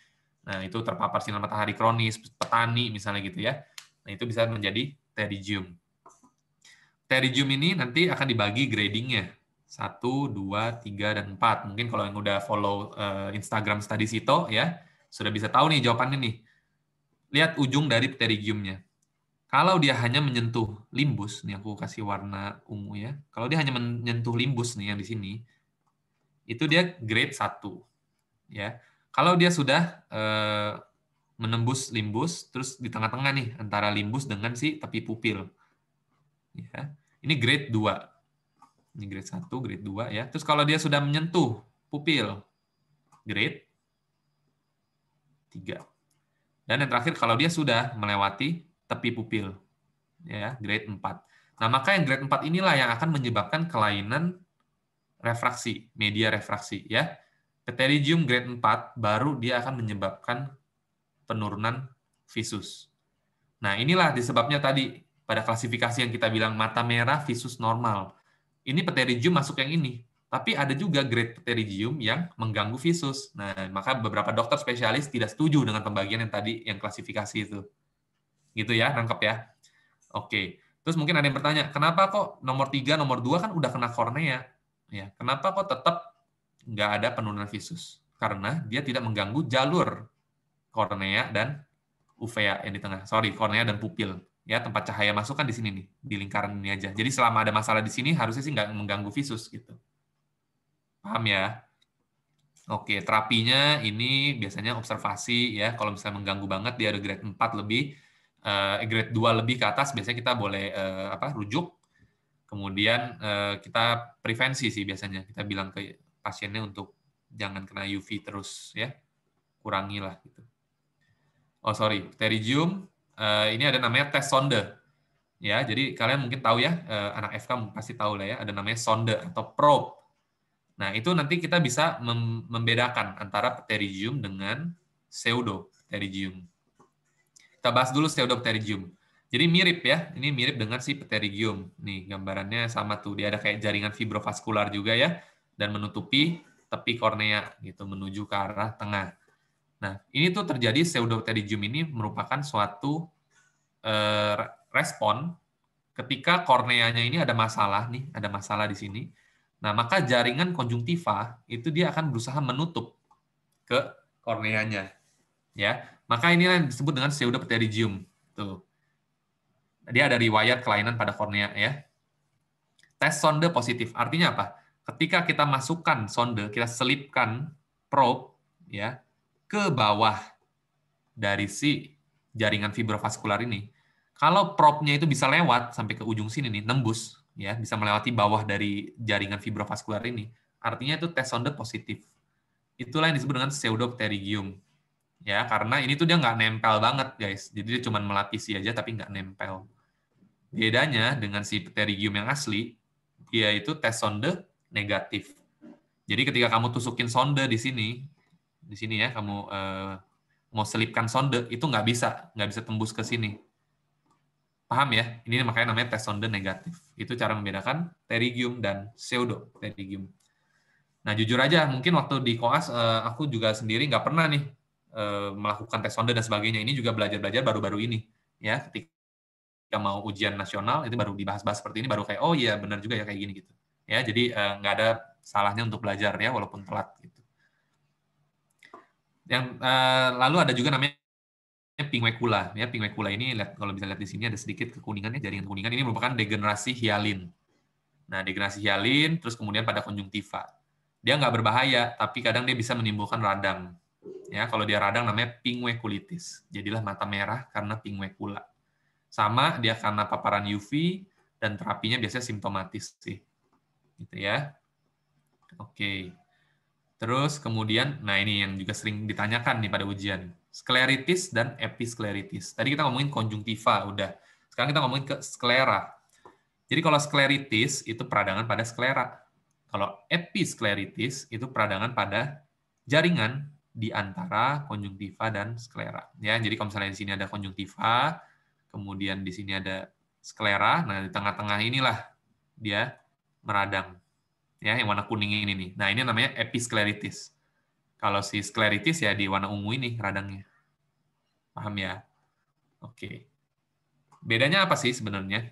A: nah itu terpapar sinar matahari kronis petani misalnya gitu ya nah itu bisa menjadi pteridium pteridium ini nanti akan dibagi gradingnya satu dua tiga dan empat mungkin kalau yang udah follow uh, Instagram Study Sito ya sudah bisa tahu nih jawabannya nih lihat ujung dari pteridiumnya kalau dia hanya menyentuh limbus, nih aku kasih warna ungu ya. Kalau dia hanya menyentuh limbus nih yang di sini, itu dia grade 1. Ya. Kalau dia sudah eh, menembus limbus, terus di tengah-tengah nih antara limbus dengan si tepi pupil. Ya. Ini grade 2. Ini grade satu, grade 2 ya. Terus kalau dia sudah menyentuh pupil, grade 3. Dan yang terakhir kalau dia sudah melewati tepi pupil. Ya, grade 4. Nah, maka yang grade 4 inilah yang akan menyebabkan kelainan refraksi, media refraksi ya. Pterygium grade 4 baru dia akan menyebabkan penurunan visus. Nah, inilah disebabnya tadi pada klasifikasi yang kita bilang mata merah visus normal. Ini pterygium masuk yang ini. Tapi ada juga grade pterygium yang mengganggu visus. Nah, maka beberapa dokter spesialis tidak setuju dengan pembagian yang tadi yang klasifikasi itu gitu ya, nangkep ya. Oke. Terus mungkin ada yang bertanya, kenapa kok nomor 3, nomor 2 kan udah kena kornea? Ya, kenapa kok tetap nggak ada penurunan visus? Karena dia tidak mengganggu jalur kornea dan uvea yang di tengah. Sorry, kornea dan pupil. Ya, tempat cahaya masuk kan di sini nih, di lingkaran ini aja. Jadi selama ada masalah di sini, harusnya sih nggak mengganggu visus gitu. Paham ya? Oke, terapinya ini biasanya observasi ya. Kalau misalnya mengganggu banget, dia ada grade 4 lebih, Eh, grade 2 lebih ke atas biasanya kita boleh uh, apa rujuk kemudian uh, kita prevensi sih biasanya kita bilang ke pasiennya untuk jangan kena UV terus ya kurangilah gitu oh sorry terijum uh, ini ada namanya tes sonde ya jadi kalian mungkin tahu ya uh, anak FK pasti tahu lah ya ada namanya sonde atau probe nah itu nanti kita bisa membedakan antara terijum dengan pseudo terijum. Kita bahas dulu pterygium. Jadi mirip ya, ini mirip dengan si pterygium. Nih gambarannya sama tuh, dia ada kayak jaringan fibrovaskular juga ya, dan menutupi tepi kornea gitu menuju ke arah tengah. Nah, ini tuh terjadi pseudopterygium ini merupakan suatu eh, respon ketika korneanya ini ada masalah nih, ada masalah di sini. Nah, maka jaringan konjungtiva itu dia akan berusaha menutup ke korneanya. Ya. Maka inilah yang disebut dengan pseudoperiodigium. Tuh. Dia ada riwayat kelainan pada kornea ya. Tes sonde positif. Artinya apa? Ketika kita masukkan sonde, kita selipkan probe ya ke bawah dari si jaringan fibrovaskular ini. Kalau probe-nya itu bisa lewat sampai ke ujung sini nih, nembus ya, bisa melewati bawah dari jaringan fibrovaskular ini, artinya itu tes sonde positif. Itulah yang disebut dengan pseudopterygium ya karena ini tuh dia nggak nempel banget guys jadi dia cuma melapisi aja tapi nggak nempel bedanya dengan si pterygium yang asli dia itu tes sonde negatif jadi ketika kamu tusukin sonde di sini di sini ya kamu eh, mau selipkan sonde itu nggak bisa nggak bisa tembus ke sini paham ya ini makanya namanya tes sonde negatif itu cara membedakan pterygium dan pseudo pterygium nah jujur aja mungkin waktu di koas eh, aku juga sendiri nggak pernah nih Eh, melakukan tes sonde dan sebagainya ini juga belajar-belajar baru-baru ini ya ketika mau ujian nasional itu baru dibahas-bahas seperti ini baru kayak oh iya benar juga ya kayak gini gitu ya jadi eh, nggak ada salahnya untuk belajar ya walaupun telat gitu yang eh, lalu ada juga namanya pingwekula ya pingwekula ini lihat kalau bisa lihat di sini ada sedikit kekuningannya jaringan kuningan ini merupakan degenerasi hialin nah degenerasi hialin terus kemudian pada konjungtiva dia nggak berbahaya tapi kadang dia bisa menimbulkan radang ya kalau dia radang namanya pingwe kulitis Jadilah mata merah karena pingwe pinguekula. Sama dia karena paparan UV dan terapinya biasanya simptomatis sih. Gitu ya. Oke. Terus kemudian, nah ini yang juga sering ditanyakan nih pada ujian. Skleritis dan episkleritis. Tadi kita ngomongin konjungtiva udah. Sekarang kita ngomongin ke sklera. Jadi kalau skleritis itu peradangan pada sklera. Kalau episkleritis itu peradangan pada jaringan di antara konjungtiva dan sklera. Ya, jadi kalau misalnya di sini ada konjungtiva, kemudian di sini ada sklera, nah di tengah-tengah inilah dia meradang. Ya, yang warna kuning ini nih. Nah, ini namanya episkleritis. Kalau si skleritis ya di warna ungu ini radangnya. Paham ya? Oke. Bedanya apa sih sebenarnya?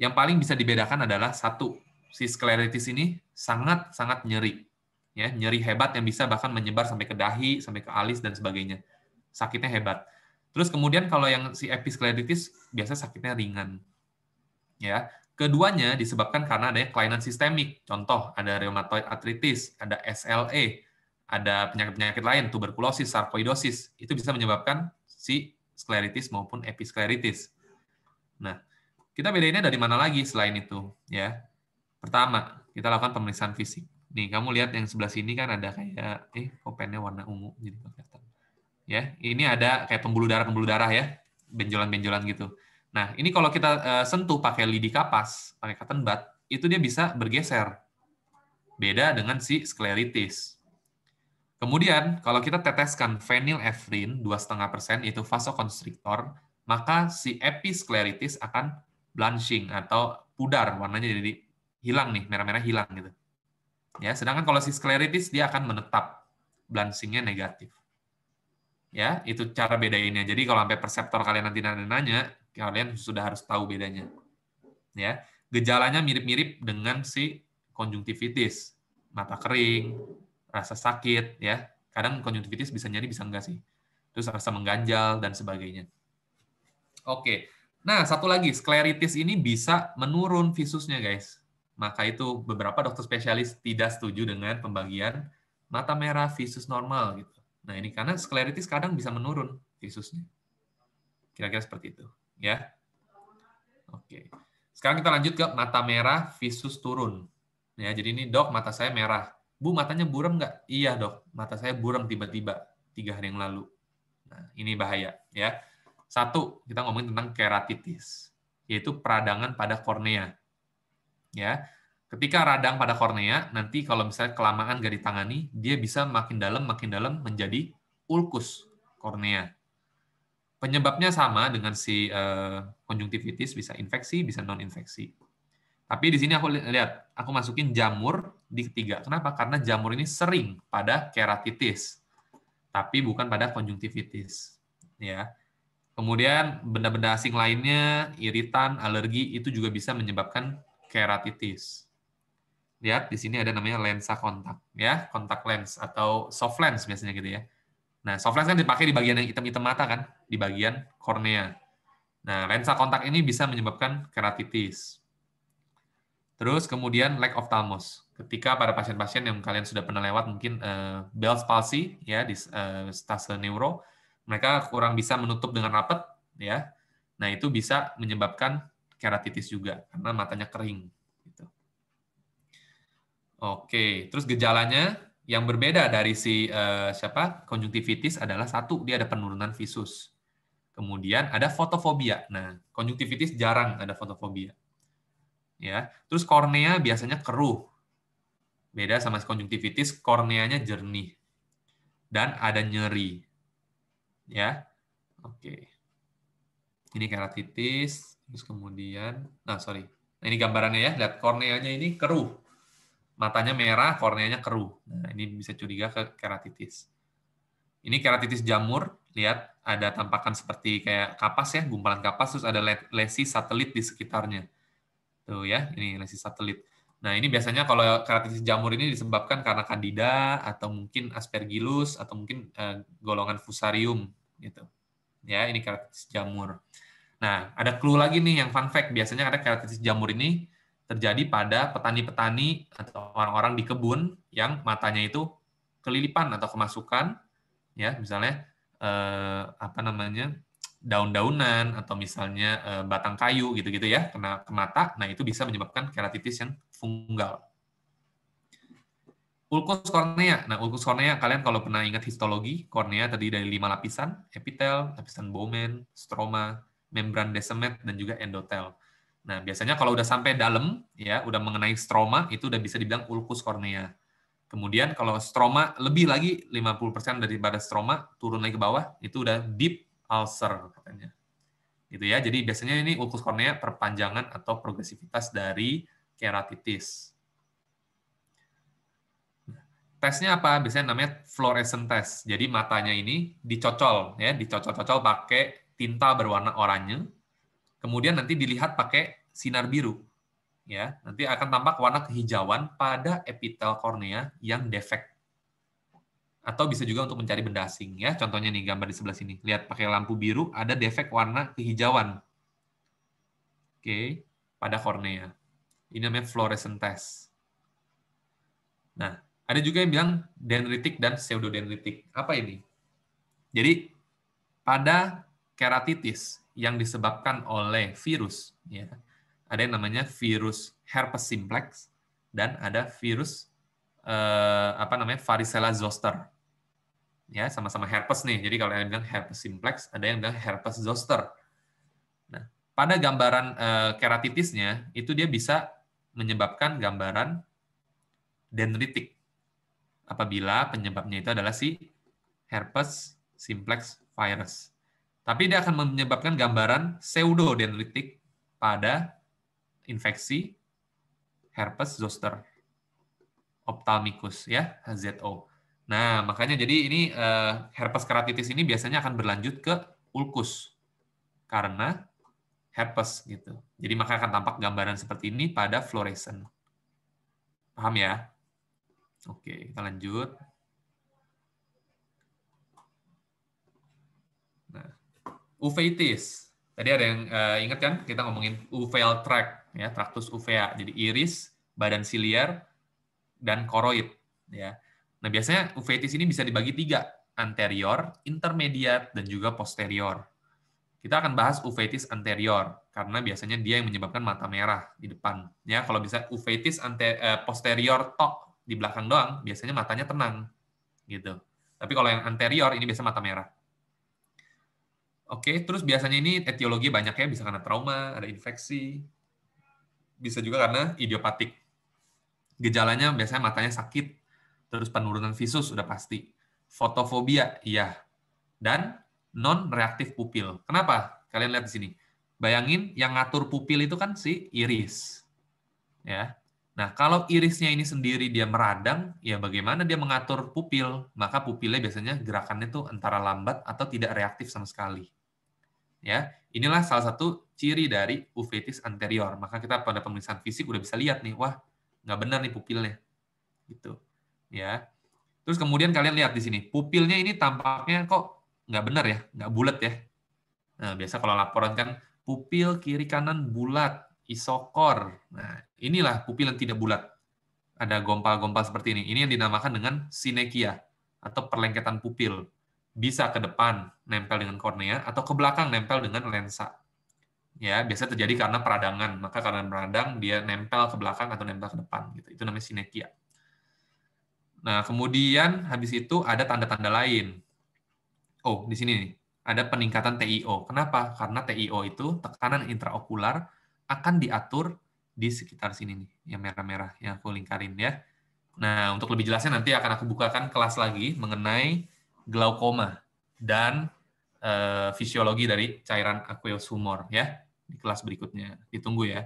A: Yang paling bisa dibedakan adalah satu, si skleritis ini sangat-sangat nyeri ya nyeri hebat yang bisa bahkan menyebar sampai ke dahi, sampai ke alis dan sebagainya. Sakitnya hebat. Terus kemudian kalau yang si episkleritis biasa sakitnya ringan. Ya. Keduanya disebabkan karena adanya kelainan sistemik. Contoh ada rheumatoid arthritis, ada SLE, ada penyakit-penyakit lain, tuberkulosis, sarkoidosis. Itu bisa menyebabkan si skleritis maupun episkleritis. Nah, kita bedainnya dari mana lagi selain itu, ya? Pertama, kita lakukan pemeriksaan fisik. Nih, kamu lihat yang sebelah sini kan ada kayak, eh, kopennya warna ungu, jadi kelihatan. Ya, ini ada kayak pembuluh darah-pembuluh darah ya, benjolan-benjolan gitu. Nah, ini kalau kita uh, sentuh pakai lidi kapas, pakai cotton bud, itu dia bisa bergeser. Beda dengan si skleritis. Kemudian, kalau kita teteskan phenylephrine 2,5% itu vasokonstriktor, maka si episkleritis akan blanching atau pudar, warnanya jadi hilang nih, merah-merah hilang gitu. Ya, sedangkan kalau si skleritis dia akan menetap, blansingnya negatif. Ya, itu cara bedainnya. Jadi kalau sampai perseptor kalian nanti nanya, nanya kalian sudah harus tahu bedanya. Ya, gejalanya mirip-mirip dengan si konjungtivitis, mata kering, rasa sakit, ya. Kadang konjungtivitis bisa nyari bisa enggak sih? Terus rasa mengganjal dan sebagainya. Oke. Nah, satu lagi, skleritis ini bisa menurun visusnya, guys. Maka itu beberapa dokter spesialis tidak setuju dengan pembagian mata merah visus normal gitu. Nah, ini karena skleritis kadang bisa menurun visusnya. Kira-kira seperti itu, ya. Oke. Sekarang kita lanjut ke mata merah visus turun. Ya, jadi ini dok mata saya merah. Bu matanya buram nggak? Iya dok, mata saya buram tiba-tiba tiga hari yang lalu. Nah, ini bahaya ya. Satu, kita ngomongin tentang keratitis, yaitu peradangan pada kornea ya ketika radang pada kornea nanti kalau misalnya kelamaan gak ditangani dia bisa makin dalam makin dalam menjadi ulkus kornea penyebabnya sama dengan si uh, konjungtivitis bisa infeksi bisa non infeksi tapi di sini aku lihat aku masukin jamur di ketiga kenapa karena jamur ini sering pada keratitis tapi bukan pada konjungtivitis ya kemudian benda-benda asing lainnya iritan alergi itu juga bisa menyebabkan keratitis. Lihat di sini ada namanya lensa kontak ya, kontak lens atau soft lens biasanya gitu ya. Nah, soft lens kan dipakai di bagian yang hitam-hitam mata kan, di bagian kornea. Nah, lensa kontak ini bisa menyebabkan keratitis. Terus kemudian lack of thalmos. Ketika pada pasien-pasien yang kalian sudah pernah lewat mungkin uh, eh, Bell's palsy ya di uh, stase neuro, mereka kurang bisa menutup dengan rapat ya. Nah, itu bisa menyebabkan keratitis juga karena matanya kering. Gitu. Oke, terus gejalanya yang berbeda dari si uh, siapa konjungtivitis adalah satu dia ada penurunan visus, kemudian ada fotofobia. Nah, konjungtivitis jarang ada fotofobia. Ya, terus kornea biasanya keruh. Beda sama konjungtivitis, korneanya jernih dan ada nyeri. Ya, oke. Ini keratitis, Terus kemudian, nah sorry, nah, ini gambarannya ya, lihat korneanya ini keruh. Matanya merah, korneanya keruh. Nah, ini bisa curiga ke keratitis. Ini keratitis jamur, lihat ada tampakan seperti kayak kapas ya, gumpalan kapas, terus ada lesi satelit di sekitarnya. Tuh ya, ini lesi satelit. Nah, ini biasanya kalau keratitis jamur ini disebabkan karena kandida atau mungkin aspergillus atau mungkin eh, golongan fusarium gitu. Ya, ini keratitis jamur. Nah, ada clue lagi nih yang fun fact. Biasanya ada keratitis jamur ini terjadi pada petani-petani atau orang-orang di kebun yang matanya itu kelilipan atau kemasukan, ya misalnya eh, apa namanya daun-daunan atau misalnya eh, batang kayu gitu-gitu ya kena ke mata. Nah itu bisa menyebabkan keratitis yang fungal. Ulkus kornea. Nah, ulkus kornea kalian kalau pernah ingat histologi, kornea terdiri dari lima lapisan, epitel, lapisan Bowman, stroma, membran desemet dan juga endotel. Nah, biasanya kalau udah sampai dalam ya, udah mengenai stroma itu udah bisa dibilang ulkus kornea. Kemudian kalau stroma lebih lagi 50% daripada stroma turun lagi ke bawah itu udah deep ulcer katanya. Gitu ya. Jadi biasanya ini ulkus kornea perpanjangan atau progresivitas dari keratitis. Tesnya apa? Biasanya namanya fluorescent test. Jadi matanya ini dicocol ya, dicocol-cocol pakai tinta berwarna oranye, kemudian nanti dilihat pakai sinar biru. Ya, nanti akan tampak warna kehijauan pada epitel kornea yang defek. Atau bisa juga untuk mencari benda asing ya. Contohnya nih gambar di sebelah sini. Lihat pakai lampu biru ada defek warna kehijauan. Oke, pada kornea. Ini namanya fluorescent test. Nah, ada juga yang bilang dendritik dan pseudodendritik. Apa ini? Jadi pada keratitis yang disebabkan oleh virus. Ya. Ada yang namanya virus herpes simplex dan ada virus eh, apa namanya varicella zoster. Ya, sama-sama herpes nih. Jadi kalau yang bilang herpes simplex, ada yang bilang herpes zoster. Nah, pada gambaran eh, keratitisnya itu dia bisa menyebabkan gambaran dendritik apabila penyebabnya itu adalah si herpes simplex virus. Tapi dia akan menyebabkan gambaran pseudodendritik pada infeksi herpes zoster ophthalmicus ya HZO. Nah, makanya jadi ini eh, herpes keratitis ini biasanya akan berlanjut ke ulkus karena herpes gitu. Jadi maka akan tampak gambaran seperti ini pada fluorescent. Paham ya? Oke, kita lanjut. uveitis. Tadi ada yang uh, ingat kan kita ngomongin uveal tract ya, tractus uvea. Jadi iris, badan siliar dan koroid ya. Nah, biasanya uveitis ini bisa dibagi tiga, anterior, intermediate dan juga posterior. Kita akan bahas uveitis anterior karena biasanya dia yang menyebabkan mata merah di depan. Ya, kalau bisa uveitis ante, eh, posterior tok di belakang doang, biasanya matanya tenang gitu. Tapi kalau yang anterior ini biasanya mata merah. Oke, terus biasanya ini etiologi banyak ya, bisa karena trauma, ada infeksi, bisa juga karena idiopatik. Gejalanya biasanya matanya sakit, terus penurunan visus udah pasti. Fotofobia, iya. Dan non reaktif pupil. Kenapa? Kalian lihat di sini. Bayangin yang ngatur pupil itu kan si iris. Ya. Nah, kalau irisnya ini sendiri dia meradang, ya bagaimana dia mengatur pupil? Maka pupilnya biasanya gerakannya tuh antara lambat atau tidak reaktif sama sekali ya inilah salah satu ciri dari uveitis anterior maka kita pada pemeriksaan fisik udah bisa lihat nih wah nggak benar nih pupilnya gitu ya terus kemudian kalian lihat di sini pupilnya ini tampaknya kok nggak benar ya nggak bulat ya nah biasa kalau laporan kan pupil kiri kanan bulat isokor nah inilah pupil yang tidak bulat ada gompal-gompal seperti ini ini yang dinamakan dengan sinekia atau perlengketan pupil bisa ke depan nempel dengan kornea atau ke belakang nempel dengan lensa. Ya, biasa terjadi karena peradangan. Maka karena peradang dia nempel ke belakang atau nempel ke depan gitu. Itu namanya sinekia. Nah, kemudian habis itu ada tanda-tanda lain. Oh, di sini nih. Ada peningkatan TIO. Kenapa? Karena TIO itu tekanan intraokular akan diatur di sekitar sini nih, yang merah-merah yang aku lingkarin ya. Nah, untuk lebih jelasnya nanti akan aku bukakan kelas lagi mengenai glaukoma dan e, fisiologi dari cairan aqueous humor ya di kelas berikutnya. Ditunggu ya.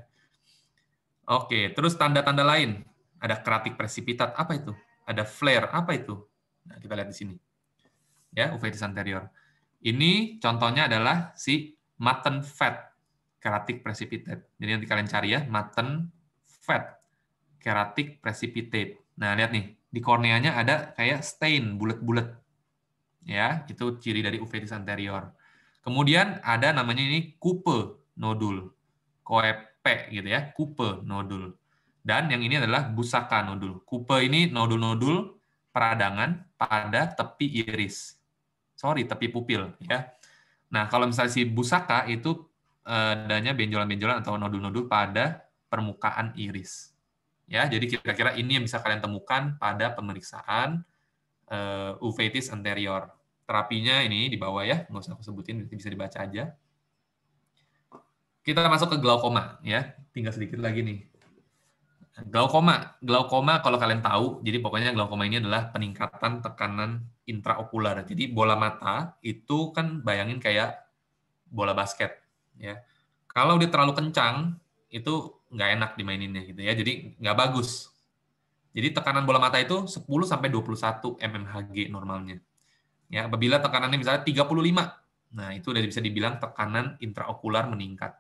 A: Oke, terus tanda-tanda lain. Ada keratik presipitat, apa itu? Ada flare, apa itu? Nah, kita lihat di sini. Ya, uveitis anterior. Ini contohnya adalah si mutton fat, keratik precipitate. Jadi nanti kalian cari ya, mutton fat, keratik precipitate. Nah, lihat nih, di korneanya ada kayak stain, bulat-bulat ya itu ciri dari uveitis anterior. Kemudian ada namanya ini kupe nodul, koepe gitu ya, kupe nodul. Dan yang ini adalah busaka nodul. Kupe ini nodul-nodul peradangan pada tepi iris. Sorry, tepi pupil ya. Nah, kalau misalnya si busaka itu eh, adanya benjolan-benjolan atau nodul-nodul pada permukaan iris. Ya, jadi kira-kira ini yang bisa kalian temukan pada pemeriksaan uh, eh, uveitis anterior. Terapinya ini di bawah ya, nggak usah aku sebutin, nanti bisa dibaca aja. Kita masuk ke glaukoma ya, tinggal sedikit lagi nih. Glaukoma, glaukoma kalau kalian tahu, jadi pokoknya glaukoma ini adalah peningkatan tekanan intraokular. Jadi bola mata itu kan bayangin kayak bola basket ya. Kalau dia terlalu kencang itu nggak enak dimaininnya gitu ya, jadi nggak bagus jadi tekanan bola mata itu 10 sampai 21 mmHg normalnya. Ya, apabila tekanannya misalnya 35. Nah, itu udah bisa dibilang tekanan intraokular meningkat.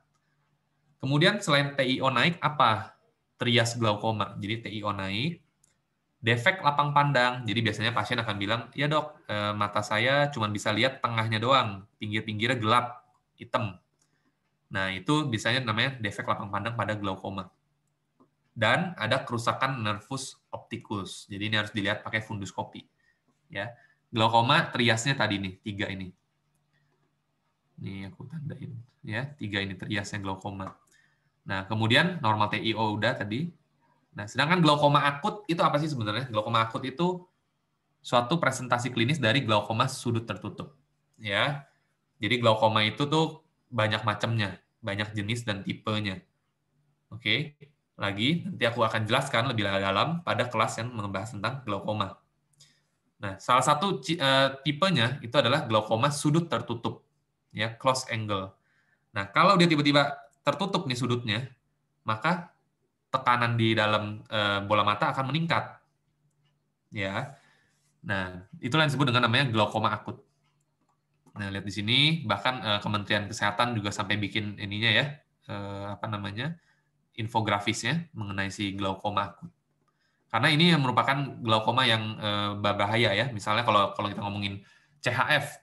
A: Kemudian selain TIO naik apa? Trias glaukoma. Jadi TIO naik, defek lapang pandang. Jadi biasanya pasien akan bilang, "Ya, Dok, eh, mata saya cuma bisa lihat tengahnya doang, pinggir-pinggirnya gelap, hitam." Nah, itu biasanya namanya defek lapang pandang pada glaukoma dan ada kerusakan nervus optikus. Jadi ini harus dilihat pakai funduskopi. Ya. Glaukoma triasnya tadi nih, tiga ini. Nih aku tandain ya, tiga ini triasnya glaukoma. Nah, kemudian normal TIO udah tadi. Nah, sedangkan glaukoma akut itu apa sih sebenarnya? Glaukoma akut itu suatu presentasi klinis dari glaukoma sudut tertutup. Ya. Jadi glaukoma itu tuh banyak macamnya, banyak jenis dan tipenya. Oke. Okay? lagi, nanti aku akan jelaskan lebih dalam pada kelas yang membahas tentang glaukoma. Nah, salah satu uh, tipenya itu adalah glaukoma sudut tertutup, ya close angle. Nah, kalau dia tiba-tiba tertutup nih sudutnya, maka tekanan di dalam eh, bola mata akan meningkat, ya. Nah, itulah yang disebut dengan namanya glaukoma akut. Nah, lihat di sini bahkan eh, Kementerian Kesehatan juga sampai bikin ininya ya, apa namanya? infografisnya mengenai si glaukoma akut. Karena ini yang merupakan glaukoma yang eh, berbahaya ya. Misalnya kalau kalau kita ngomongin CHF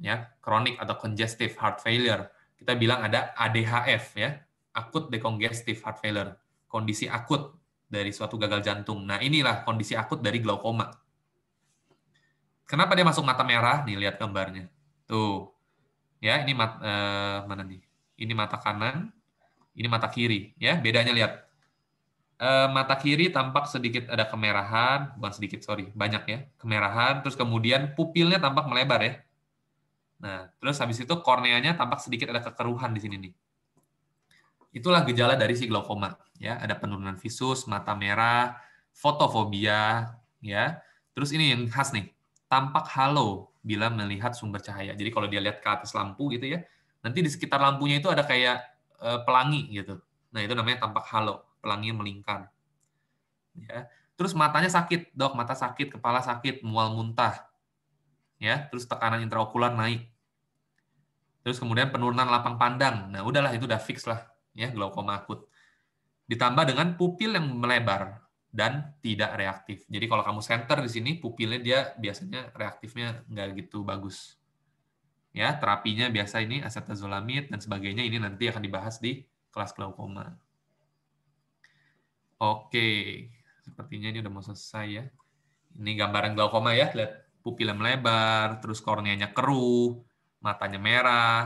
A: ya, chronic atau congestive heart failure, kita bilang ada ADHF ya, akut decongestive heart failure, kondisi akut dari suatu gagal jantung. Nah, inilah kondisi akut dari glaukoma. Kenapa dia masuk mata merah? Nih lihat gambarnya. Tuh. Ya, ini mat, eh, mana nih? Ini mata kanan, ini mata kiri, ya. Bedanya lihat. E, mata kiri tampak sedikit ada kemerahan, bukan sedikit, sorry, banyak ya, kemerahan. Terus kemudian pupilnya tampak melebar ya. Nah, terus habis itu korneanya tampak sedikit ada kekeruhan di sini nih. Itulah gejala dari si glaukoma, ya. Ada penurunan visus, mata merah, fotofobia, ya. Terus ini yang khas nih, tampak halo bila melihat sumber cahaya. Jadi kalau dia lihat ke atas lampu gitu ya, nanti di sekitar lampunya itu ada kayak Eh, pelangi gitu. Nah itu namanya tampak halo, pelangi melingkar. Ya. Terus matanya sakit, dok, mata sakit, kepala sakit, mual muntah. Ya, terus tekanan intraokular naik. Terus kemudian penurunan lapang pandang. Nah, udahlah itu udah fix lah ya glaukoma akut. Ditambah dengan pupil yang melebar dan tidak reaktif. Jadi kalau kamu center di sini pupilnya dia biasanya reaktifnya nggak gitu bagus ya terapinya biasa ini asetazolamid dan sebagainya ini nanti akan dibahas di kelas glaukoma. Oke, sepertinya ini udah mau selesai ya. Ini gambaran glaukoma ya, lihat pupilnya melebar, terus korneanya keruh, matanya merah,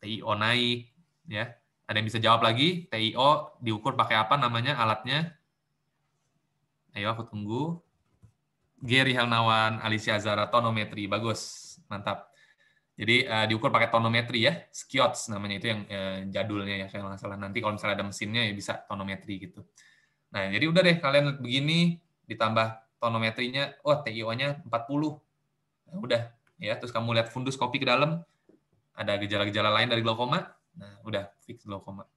A: TIO naik, ya. Ada yang bisa jawab lagi? TIO diukur pakai apa namanya alatnya? Ayo aku tunggu. Gary Helnawan, Alicia Zara, tonometri. Bagus, mantap. Jadi uh, diukur pakai tonometri ya, skiots namanya itu yang uh, jadulnya ya kalau nggak salah. Nanti kalau misalnya ada mesinnya ya bisa tonometri gitu. Nah, jadi udah deh kalian lihat begini ditambah tonometrinya, oh TIO-nya 40. Nah, udah ya, terus kamu lihat fundus kopi ke dalam ada gejala-gejala lain dari glaukoma. Nah, udah fix glaukoma.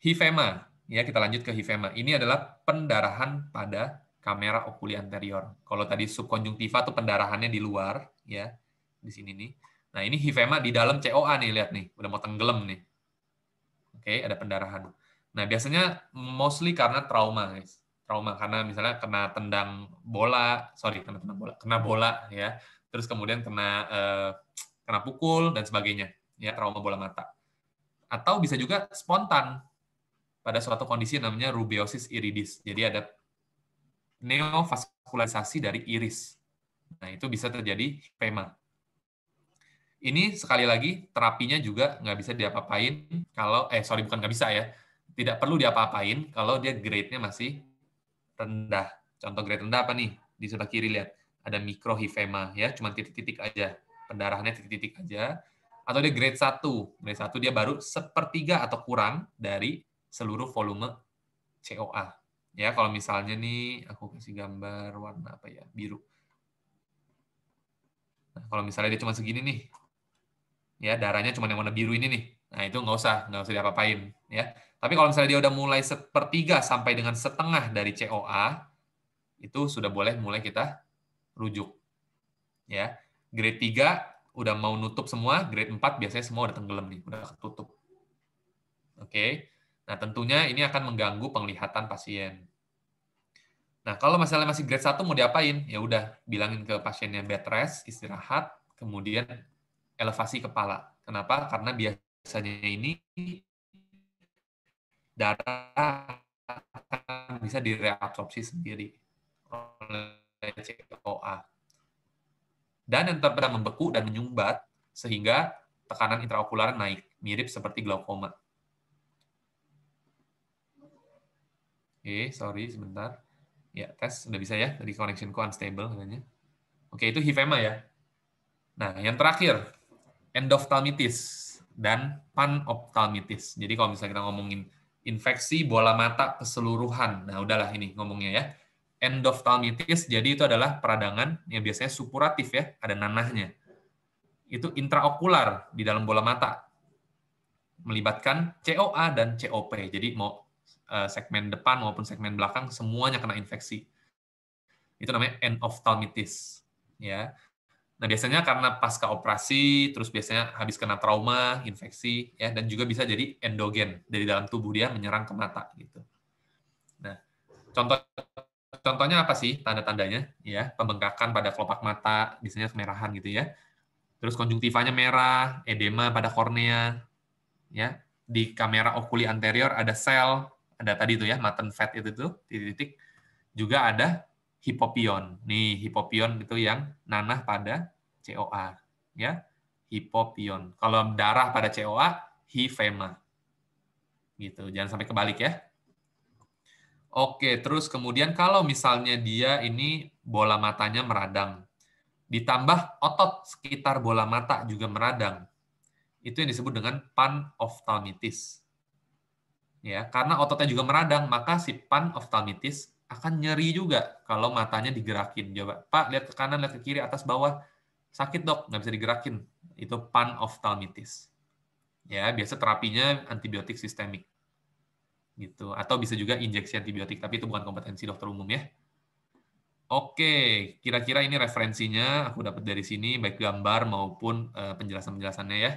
A: Hifema, ya kita lanjut ke hifema. Ini adalah pendarahan pada kamera okuli anterior. Kalau tadi subkonjungtiva tuh pendarahannya di luar, ya di sini nih. Nah, ini hivema di dalam COA nih, lihat nih, udah mau tenggelam nih. Oke, okay, ada pendarahan. Nah, biasanya mostly karena trauma, guys. Trauma karena misalnya kena tendang bola, sorry, kena tendang bola, kena bola ya. Terus kemudian kena eh, kena pukul dan sebagainya, ya trauma bola mata. Atau bisa juga spontan pada suatu kondisi namanya rubiosis iridis. Jadi ada neovaskularisasi dari iris. Nah, itu bisa terjadi hipema. Ini sekali lagi terapinya juga nggak bisa diapa-apain kalau eh sorry bukan nggak bisa ya, tidak perlu diapa-apain kalau dia grade-nya masih rendah. Contoh grade rendah apa nih? Di sebelah kiri lihat ada mikrohifema ya, cuma titik-titik aja. Pendarahannya titik-titik aja. Atau dia grade 1. Grade satu dia baru sepertiga atau kurang dari seluruh volume COA. Ya, kalau misalnya nih aku kasih gambar warna apa ya? Biru. Nah, kalau misalnya dia cuma segini nih, ya darahnya cuma yang warna biru ini nih nah itu nggak usah nggak usah diapa-apain ya tapi kalau misalnya dia udah mulai sepertiga sampai dengan setengah dari COA itu sudah boleh mulai kita rujuk ya grade 3 udah mau nutup semua grade 4 biasanya semua udah tenggelam nih udah ketutup oke nah tentunya ini akan mengganggu penglihatan pasien Nah, kalau masalah masih grade 1 mau diapain? Ya udah, bilangin ke pasiennya bed rest, istirahat, kemudian elevasi kepala. Kenapa? Karena biasanya ini darah bisa direabsorpsi sendiri oleh COA. Dan yang terpenting membeku dan menyumbat sehingga tekanan intraokular naik, mirip seperti glaukoma. Oke, sorry sebentar. Ya, tes sudah bisa ya. Tadi connectionku unstable katanya. Oke, itu hifema ya. Nah, yang terakhir, endoftalmitis dan panophthalmitis. Jadi kalau misalnya kita ngomongin infeksi bola mata keseluruhan, nah udahlah ini ngomongnya ya. Endoftalmitis, jadi itu adalah peradangan yang biasanya supuratif ya, ada nanahnya. Itu intraokular di dalam bola mata. Melibatkan COA dan COP. Jadi mau eh, segmen depan maupun segmen belakang semuanya kena infeksi. Itu namanya endoftalmitis. Ya. Nah, biasanya karena pasca operasi, terus biasanya habis kena trauma, infeksi, ya, dan juga bisa jadi endogen dari dalam tubuh dia menyerang ke mata gitu. Nah, contoh contohnya apa sih tanda-tandanya? Ya, pembengkakan pada kelopak mata, biasanya kemerahan gitu ya. Terus konjungtivanya merah, edema pada kornea, ya. Di kamera okuli anterior ada sel, ada tadi itu ya, mutton fat itu tuh, titik-titik. Juga ada hipopion. Nih, hipopion itu yang nanah pada COA, ya. Hipopion. Kalau darah pada COA, hifema. Gitu. Jangan sampai kebalik ya. Oke, terus kemudian kalau misalnya dia ini bola matanya meradang, ditambah otot sekitar bola mata juga meradang. Itu yang disebut dengan panoftalmitis. Ya, karena ototnya juga meradang, maka si panoftalmitis akan nyeri juga kalau matanya digerakin. Coba, Pak, lihat ke kanan, lihat ke kiri, atas, bawah. Sakit, dok. Nggak bisa digerakin. Itu pan panophthalmitis. Ya, biasa terapinya antibiotik sistemik. Gitu. Atau bisa juga injeksi antibiotik, tapi itu bukan kompetensi dokter umum ya. Oke, kira-kira ini referensinya aku dapat dari sini, baik gambar maupun eh, penjelasan-penjelasannya ya.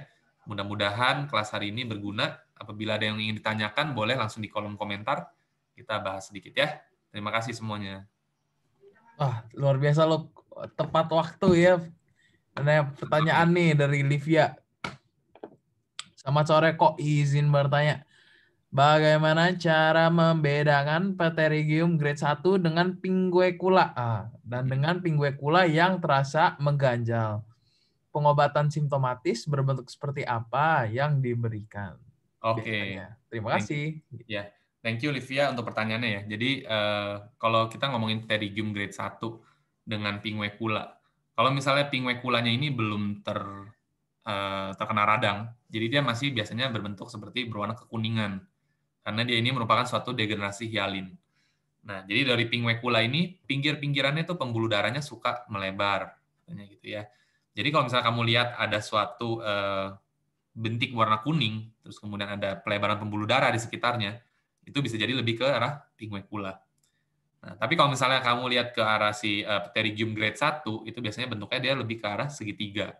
A: Mudah-mudahan kelas hari ini berguna. Apabila ada yang ingin ditanyakan, boleh langsung di kolom komentar. Kita bahas sedikit ya. Terima kasih semuanya.
B: Wah, luar biasa lo tepat waktu ya. Ada pertanyaan nih dari Livia. Sama sore kok izin bertanya. Bagaimana cara membedakan Pterygium grade 1 dengan Pinguecula ah, dan dengan Pinguecula yang terasa mengganjal? Pengobatan simptomatis berbentuk seperti apa yang diberikan?
A: Oke. Okay. Terima kasih. Ya. Thank you Livia untuk pertanyaannya ya. Jadi uh, kalau kita ngomongin terigium grade 1 dengan pingwe kula, kalau misalnya pingwe kulanya ini belum ter uh, terkena radang, jadi dia masih biasanya berbentuk seperti berwarna kekuningan karena dia ini merupakan suatu degenerasi hialin. Nah, jadi dari pingwe kula ini pinggir-pinggirannya itu pembuluh darahnya suka melebar, katanya gitu ya. Jadi kalau misalnya kamu lihat ada suatu uh, bentik warna kuning, terus kemudian ada pelebaran pembuluh darah di sekitarnya, itu bisa jadi lebih ke arah pinguicula. Nah, tapi kalau misalnya kamu lihat ke arah si uh, pterygium grade 1, itu biasanya bentuknya dia lebih ke arah segitiga.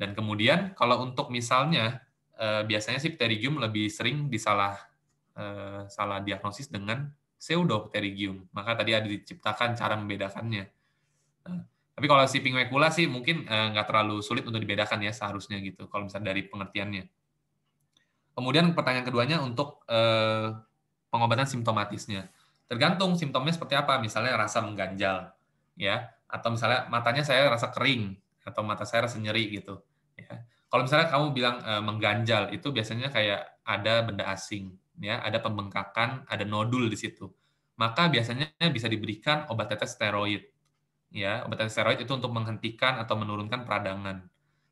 A: Dan kemudian kalau untuk misalnya, uh, biasanya si pterygium lebih sering disalah uh, salah diagnosis dengan pseudopterigium. Maka tadi ada diciptakan cara membedakannya. Nah, tapi kalau si pinguicula sih mungkin uh, nggak terlalu sulit untuk dibedakan ya seharusnya gitu, kalau misalnya dari pengertiannya. Kemudian pertanyaan keduanya untuk pengobatan simptomatisnya. Tergantung simptomnya seperti apa, misalnya rasa mengganjal, ya, atau misalnya matanya saya rasa kering atau mata saya rasa nyeri gitu. Ya. Kalau misalnya kamu bilang e, mengganjal, itu biasanya kayak ada benda asing, ya, ada pembengkakan, ada nodul di situ. Maka biasanya bisa diberikan obat tetes steroid, ya, obat tetes steroid itu untuk menghentikan atau menurunkan peradangan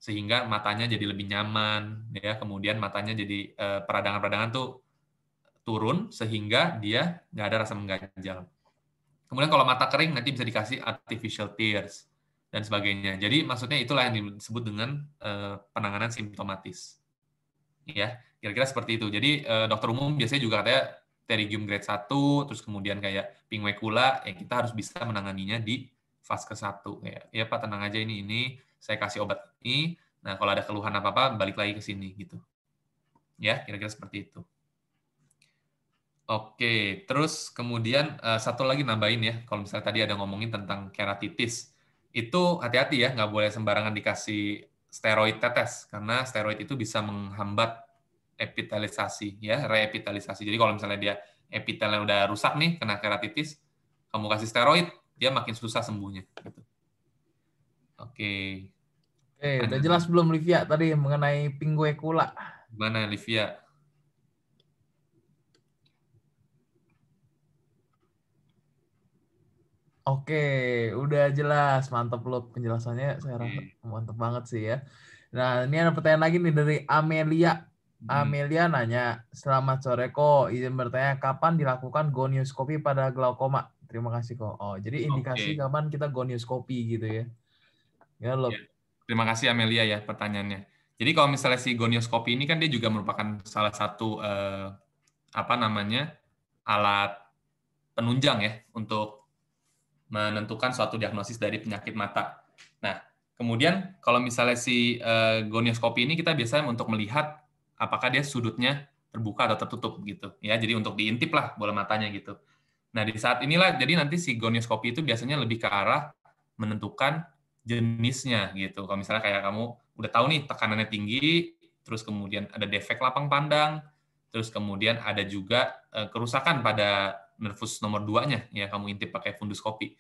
A: sehingga matanya jadi lebih nyaman, ya, kemudian matanya jadi eh, peradangan-peradangan tuh turun sehingga dia nggak ada rasa mengganjal. Kemudian kalau mata kering nanti bisa dikasih artificial tears dan sebagainya. Jadi maksudnya itulah yang disebut dengan eh, penanganan simptomatis. Ya, kira-kira seperti itu. Jadi eh, dokter umum biasanya juga katanya pterygium grade 1, terus kemudian kayak pingwekula, ya kita harus bisa menanganinya di fase ke-1. Ya, ya Pak, tenang aja ini, ini saya kasih obat ini, Nah, kalau ada keluhan apa-apa, balik lagi ke sini gitu. Ya, kira-kira seperti itu. Oke, terus kemudian eh, satu lagi nambahin ya, kalau misalnya tadi ada ngomongin tentang keratitis, itu hati-hati ya, nggak boleh sembarangan dikasih steroid tetes, karena steroid itu bisa menghambat epitalisasi, ya, reepitalisasi. Jadi kalau misalnya dia epitelnya udah rusak nih, kena keratitis, kamu kasih steroid, dia makin susah sembuhnya. Gitu. Oke.
B: Oke, udah jelas belum Livia tadi mengenai pinguekula?
A: Gimana Livia?
B: Oke, udah jelas. mantep loh penjelasannya. Saya rasa hmm. mantep banget sih ya. Nah, ini ada pertanyaan lagi nih dari Amelia. Hmm. Amelia nanya, selamat sore kok. izin bertanya kapan dilakukan gonioskopi pada glaukoma? Terima kasih kok. Oh, jadi indikasi okay. kapan kita gonioskopi gitu ya?
A: Ya loh. Ya. Terima kasih Amelia ya pertanyaannya. Jadi kalau misalnya si gonioskopi ini kan dia juga merupakan salah satu eh, apa namanya alat penunjang ya untuk menentukan suatu diagnosis dari penyakit mata. Nah, kemudian kalau misalnya si eh, gonioskopi ini kita biasanya untuk melihat apakah dia sudutnya terbuka atau tertutup gitu ya. Jadi untuk diintip lah bola matanya gitu. Nah, di saat inilah jadi nanti si gonioskopi itu biasanya lebih ke arah menentukan jenisnya gitu. Kalau misalnya kayak kamu udah tahu nih tekanannya tinggi, terus kemudian ada defek lapang pandang, terus kemudian ada juga eh, kerusakan pada nervus nomor 2-nya ya kamu intip pakai fundus kopi.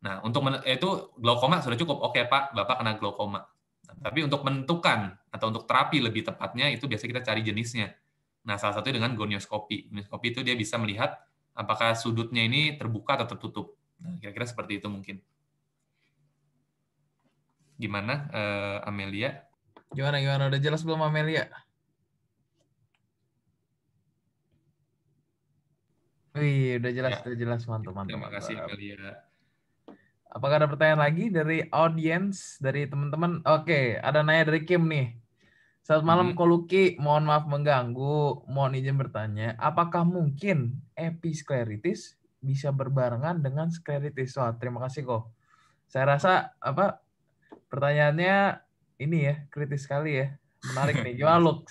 A: Nah, untuk itu glaukoma sudah cukup. Oke, Pak, Bapak kena glaukoma. Nah, tapi untuk menentukan atau untuk terapi lebih tepatnya itu biasa kita cari jenisnya. Nah, salah satu dengan gonioskopi. Gonioskopi itu dia bisa melihat apakah sudutnya ini terbuka atau tertutup. Nah, kira-kira seperti itu mungkin. Gimana uh, Amelia?
B: Gimana gimana udah jelas belum Amelia? Wih, oh iya, udah jelas, ya. udah jelas mantap, mantap. Terima kasih kalian. Ya. Apakah ada pertanyaan lagi dari audience, dari teman-teman? Oke, ada nanya dari Kim nih. Selamat malam hmm. Koluki, mohon maaf mengganggu, mohon izin bertanya, apakah mungkin episkleritis bisa berbarengan dengan skleritis? Wah, terima kasih kok. Saya rasa apa pertanyaannya ini ya kritis sekali ya, menarik nih. Gimana Luke?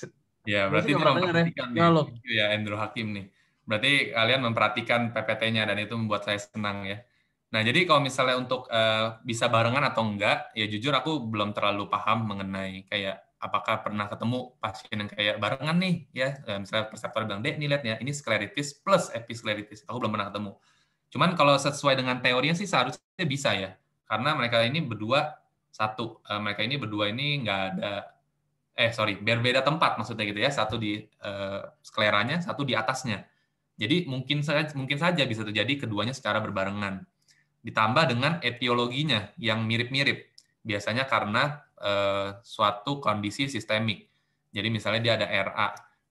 A: ya berarti ini orang ya. ya Andrew Hakim nih. Berarti kalian memperhatikan PPT-nya dan itu membuat saya senang ya. Nah, jadi kalau misalnya untuk uh, bisa barengan atau enggak, ya jujur aku belum terlalu paham mengenai kayak apakah pernah ketemu pasien yang kayak barengan nih ya, eh, misalnya perseptor bilang, "Dek, nih lihat ya, ini skleritis plus episkleritis." Aku belum pernah ketemu. Cuman kalau sesuai dengan teorinya sih seharusnya bisa ya. Karena mereka ini berdua satu, uh, mereka ini berdua ini enggak ada eh sorry, berbeda tempat maksudnya gitu ya, satu di uh, skleranya, satu di atasnya. Jadi mungkin saja, mungkin saja bisa terjadi keduanya secara berbarengan. Ditambah dengan etiologinya yang mirip-mirip. Biasanya karena eh, suatu kondisi sistemik. Jadi misalnya dia ada RA.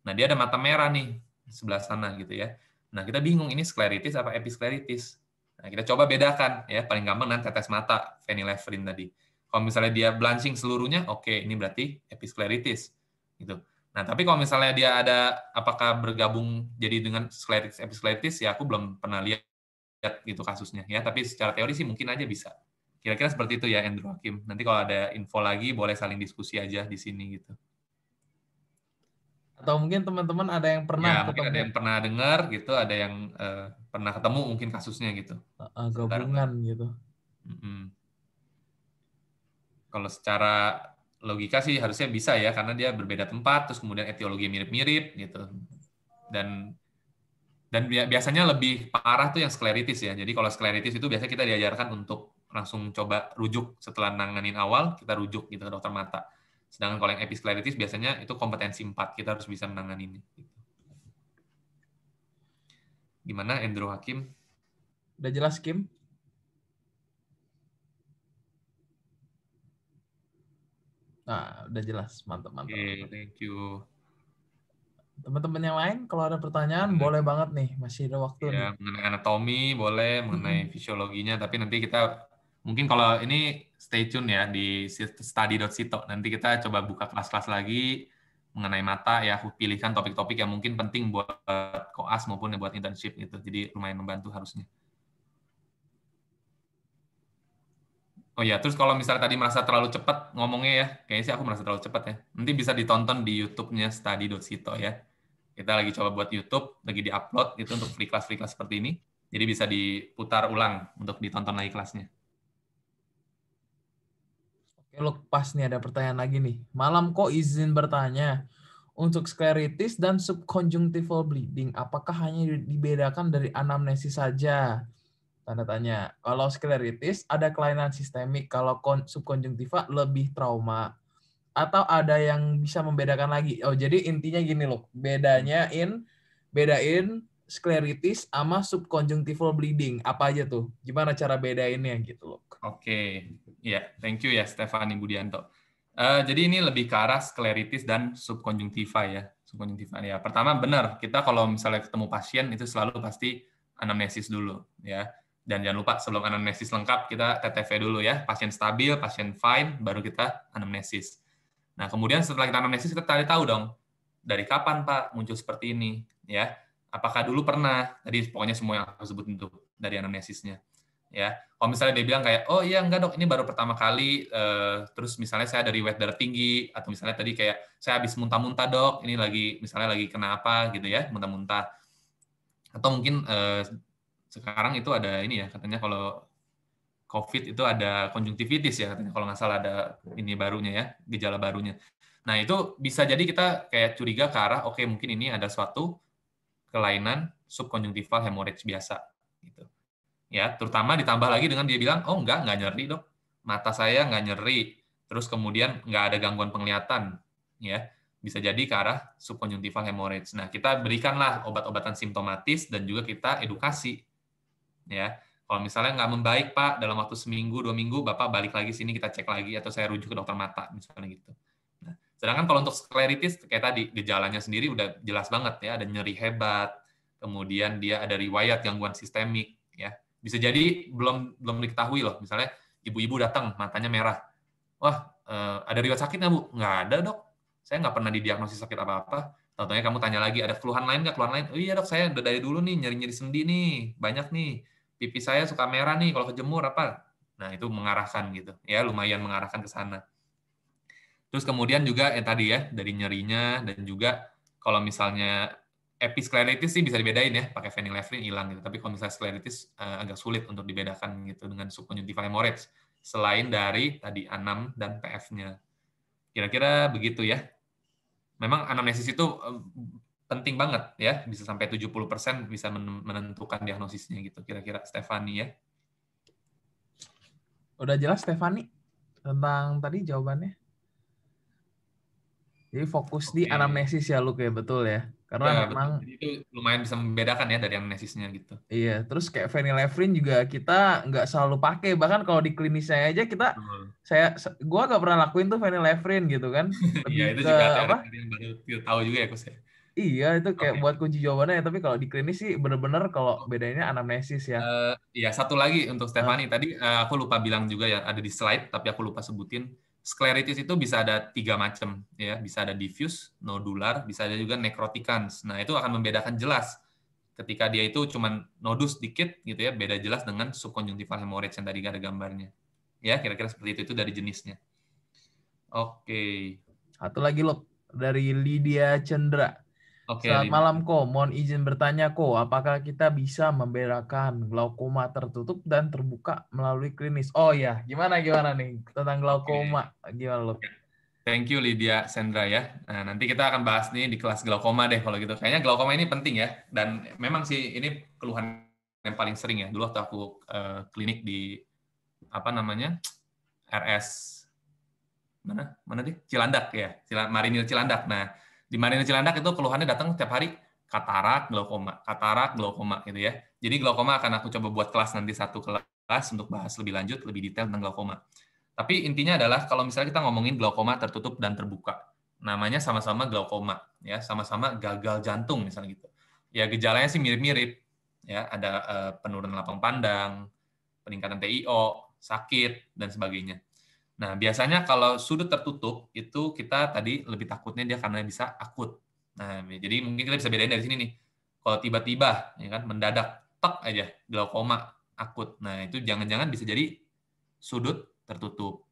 A: Nah, dia ada mata merah nih sebelah sana gitu ya. Nah, kita bingung ini skleritis apa episkleritis. Nah, kita coba bedakan ya. Paling gampang dengan tetes mata fenilefrin tadi. Kalau misalnya dia blanching seluruhnya, oke, okay, ini berarti episkleritis gitu. Nah, tapi kalau misalnya dia ada apakah bergabung jadi dengan sklerosis episklerotis ya aku belum pernah lihat gitu kasusnya ya, tapi secara teori sih mungkin aja bisa. Kira-kira seperti itu ya Andrew Hakim. Nanti kalau ada info lagi boleh saling diskusi aja di sini gitu.
B: Atau mungkin teman-teman ada yang pernah ya, mungkin ada
A: yang pernah dengar gitu, ada yang uh, pernah ketemu mungkin kasusnya gitu.
B: gabungan Sebentar. gitu. Mm -hmm.
A: Kalau secara logika sih harusnya bisa ya karena dia berbeda tempat terus kemudian etiologi mirip-mirip gitu dan dan biasanya lebih parah tuh yang skleritis ya jadi kalau skleritis itu biasanya kita diajarkan untuk langsung coba rujuk setelah nanganin awal kita rujuk gitu ke dokter mata sedangkan kalau yang episkleritis biasanya itu kompetensi empat kita harus bisa menanganin gitu. gimana Andrew Hakim
B: udah jelas Kim Nah, udah jelas. Mantap, mantap. Okay, thank you. Teman-teman yang lain, kalau ada pertanyaan, hmm. boleh banget nih. Masih ada waktu. Ya,
A: nih. mengenai anatomi, boleh. Mengenai hmm. fisiologinya. Tapi nanti kita, mungkin kalau ini stay tune ya di study.sito. Nanti kita coba buka kelas-kelas lagi mengenai mata ya pilihkan topik-topik yang mungkin penting buat koas maupun buat internship gitu jadi lumayan membantu harusnya Oh ya, terus kalau misalnya tadi merasa terlalu cepat ngomongnya ya, kayaknya sih aku merasa terlalu cepat ya. Nanti bisa ditonton di YouTube-nya Study.Sito ya. Kita lagi coba buat YouTube, lagi di-upload itu untuk free class free class seperti ini. Jadi bisa diputar ulang untuk ditonton lagi kelasnya.
B: Oke, lo pas nih ada pertanyaan lagi nih. Malam kok izin bertanya. Untuk skleritis dan subconjunctival bleeding, apakah hanya dibedakan dari anamnesis saja? Tanda tanya. Kalau skleritis ada kelainan sistemik, kalau subkonjungtiva lebih trauma. Atau ada yang bisa membedakan lagi. Oh, jadi intinya gini loh, Bedanya in bedain skleritis sama subconjunctival bleeding. Apa aja tuh? Gimana cara bedainnya gitu loh.
A: Oke. Okay. Ya, yeah, thank you ya Stefani Budianto. Uh, jadi ini lebih ke arah skleritis dan subkonjungtiva ya. Subkonjungtiva ya. Pertama benar, kita kalau misalnya ketemu pasien itu selalu pasti anamnesis dulu ya. Dan jangan lupa sebelum anamnesis lengkap kita TTV dulu ya, pasien stabil, pasien fine, baru kita anamnesis. Nah kemudian setelah kita anamnesis kita tadi tahu dong dari kapan Pak muncul seperti ini ya. Apakah dulu pernah? Tadi pokoknya semua yang aku sebutin tuh dari anamnesisnya ya. Kalau misalnya dia bilang kayak oh iya enggak dok ini baru pertama kali eh, terus misalnya saya dari weight darah tinggi atau misalnya tadi kayak saya habis muntah-muntah dok ini lagi misalnya lagi kenapa gitu ya muntah-muntah atau mungkin eh, sekarang itu ada ini ya katanya kalau COVID itu ada konjungtivitis ya katanya kalau nggak salah ada ini barunya ya gejala barunya. Nah itu bisa jadi kita kayak curiga ke arah oke okay, mungkin ini ada suatu kelainan subkonjungtival hemorrhage biasa gitu. Ya terutama ditambah lagi dengan dia bilang oh nggak nggak nyeri dok mata saya nggak nyeri terus kemudian nggak ada gangguan penglihatan ya bisa jadi ke arah subkonjungtival hemorrhage. Nah, kita berikanlah obat-obatan simptomatis dan juga kita edukasi ya kalau misalnya nggak membaik pak dalam waktu seminggu dua minggu bapak balik lagi sini kita cek lagi atau saya rujuk ke dokter mata misalnya gitu nah, sedangkan kalau untuk skleritis kayak tadi gejalanya sendiri udah jelas banget ya ada nyeri hebat kemudian dia ada riwayat gangguan sistemik ya bisa jadi belum belum diketahui loh misalnya ibu-ibu datang matanya merah wah eh, ada riwayat sakitnya bu nggak ada dok saya nggak pernah didiagnosis sakit apa-apa tentunya kamu tanya lagi ada keluhan lain nggak keluhan lain oh iya dok saya dari dulu nih nyeri-nyeri sendi nih banyak nih pipi saya suka merah nih kalau kejemur apa. Nah, itu mengarahkan gitu. Ya, lumayan mengarahkan ke sana. Terus kemudian juga yang tadi ya, dari nyerinya dan juga kalau misalnya episkleritis sih bisa dibedain ya, pakai phenylephrine hilang gitu. Tapi kalau misalnya skleritis eh, agak sulit untuk dibedakan gitu dengan subconjunctiva hemorrhage selain dari tadi anam dan PF-nya. Kira-kira begitu ya. Memang anamnesis itu eh, penting banget ya, bisa sampai 70% bisa menentukan diagnosisnya gitu kira-kira Stefani ya.
B: Udah jelas Stefani tentang tadi jawabannya. Jadi fokus okay. di anamnesis ya Luke kayak betul ya. Karena ya, memang
A: itu lumayan bisa membedakan ya dari anamnesisnya gitu.
B: Iya, terus kayak phenylephrine juga kita nggak selalu pakai. Bahkan kalau di klinis saya aja kita hmm. saya gua nggak pernah lakuin tuh phenylephrine gitu kan. Iya, itu ke, juga apa? yang baru
A: tahu juga ya, Kus ya.
B: Iya, itu kayak okay. buat kunci jawabannya ya. Tapi kalau di klinis sih bener-bener kalau oh. bedanya anamnesis ya. Uh,
A: satu lagi untuk Stefani. Uh. Tadi uh, aku lupa bilang juga ya, ada di slide, tapi aku lupa sebutin. Scleritis itu bisa ada tiga macam. ya Bisa ada diffuse, nodular, bisa ada juga necroticans. Nah, itu akan membedakan jelas ketika dia itu cuman nodus dikit gitu ya, beda jelas dengan subconjunctival hemorrhage yang tadi ada gambarnya. Ya, kira-kira seperti itu. Itu dari jenisnya. Oke.
B: Okay. Satu lagi, loh dari Lydia Chandra Okay, Selamat malam Ko, mohon izin bertanya Ko, apakah kita bisa membedakan glaukoma tertutup dan terbuka melalui klinis? Oh ya, gimana gimana nih tentang glaukoma? Okay. Gimana lo?
A: Thank you Lydia Sandra ya. Nah, nanti kita akan bahas nih di kelas glaukoma deh kalau gitu. Kayaknya glaukoma ini penting ya dan memang sih ini keluhan yang paling sering ya. Dulu waktu aku uh, klinik di apa namanya? RS mana? Mana deh? Cilandak ya. Cilandak, Marinir Cilandak. Nah, di mana Marina Cilandak itu keluhannya datang setiap hari katarak, glaukoma, katarak, glaukoma gitu ya. Jadi glaukoma akan aku coba buat kelas nanti satu kelas untuk bahas lebih lanjut, lebih detail tentang glaukoma. Tapi intinya adalah kalau misalnya kita ngomongin glaukoma tertutup dan terbuka, namanya sama-sama glaukoma, ya sama-sama gagal jantung misalnya gitu. Ya gejalanya sih mirip-mirip, ya ada eh, penurunan lapang pandang, peningkatan TIO, sakit dan sebagainya. Nah, biasanya kalau sudut tertutup itu kita tadi lebih takutnya dia karena bisa akut. Nah, jadi mungkin kita bisa bedain dari sini nih. Kalau tiba-tiba ya kan mendadak tek aja glaukoma akut. Nah, itu jangan-jangan bisa jadi sudut tertutup.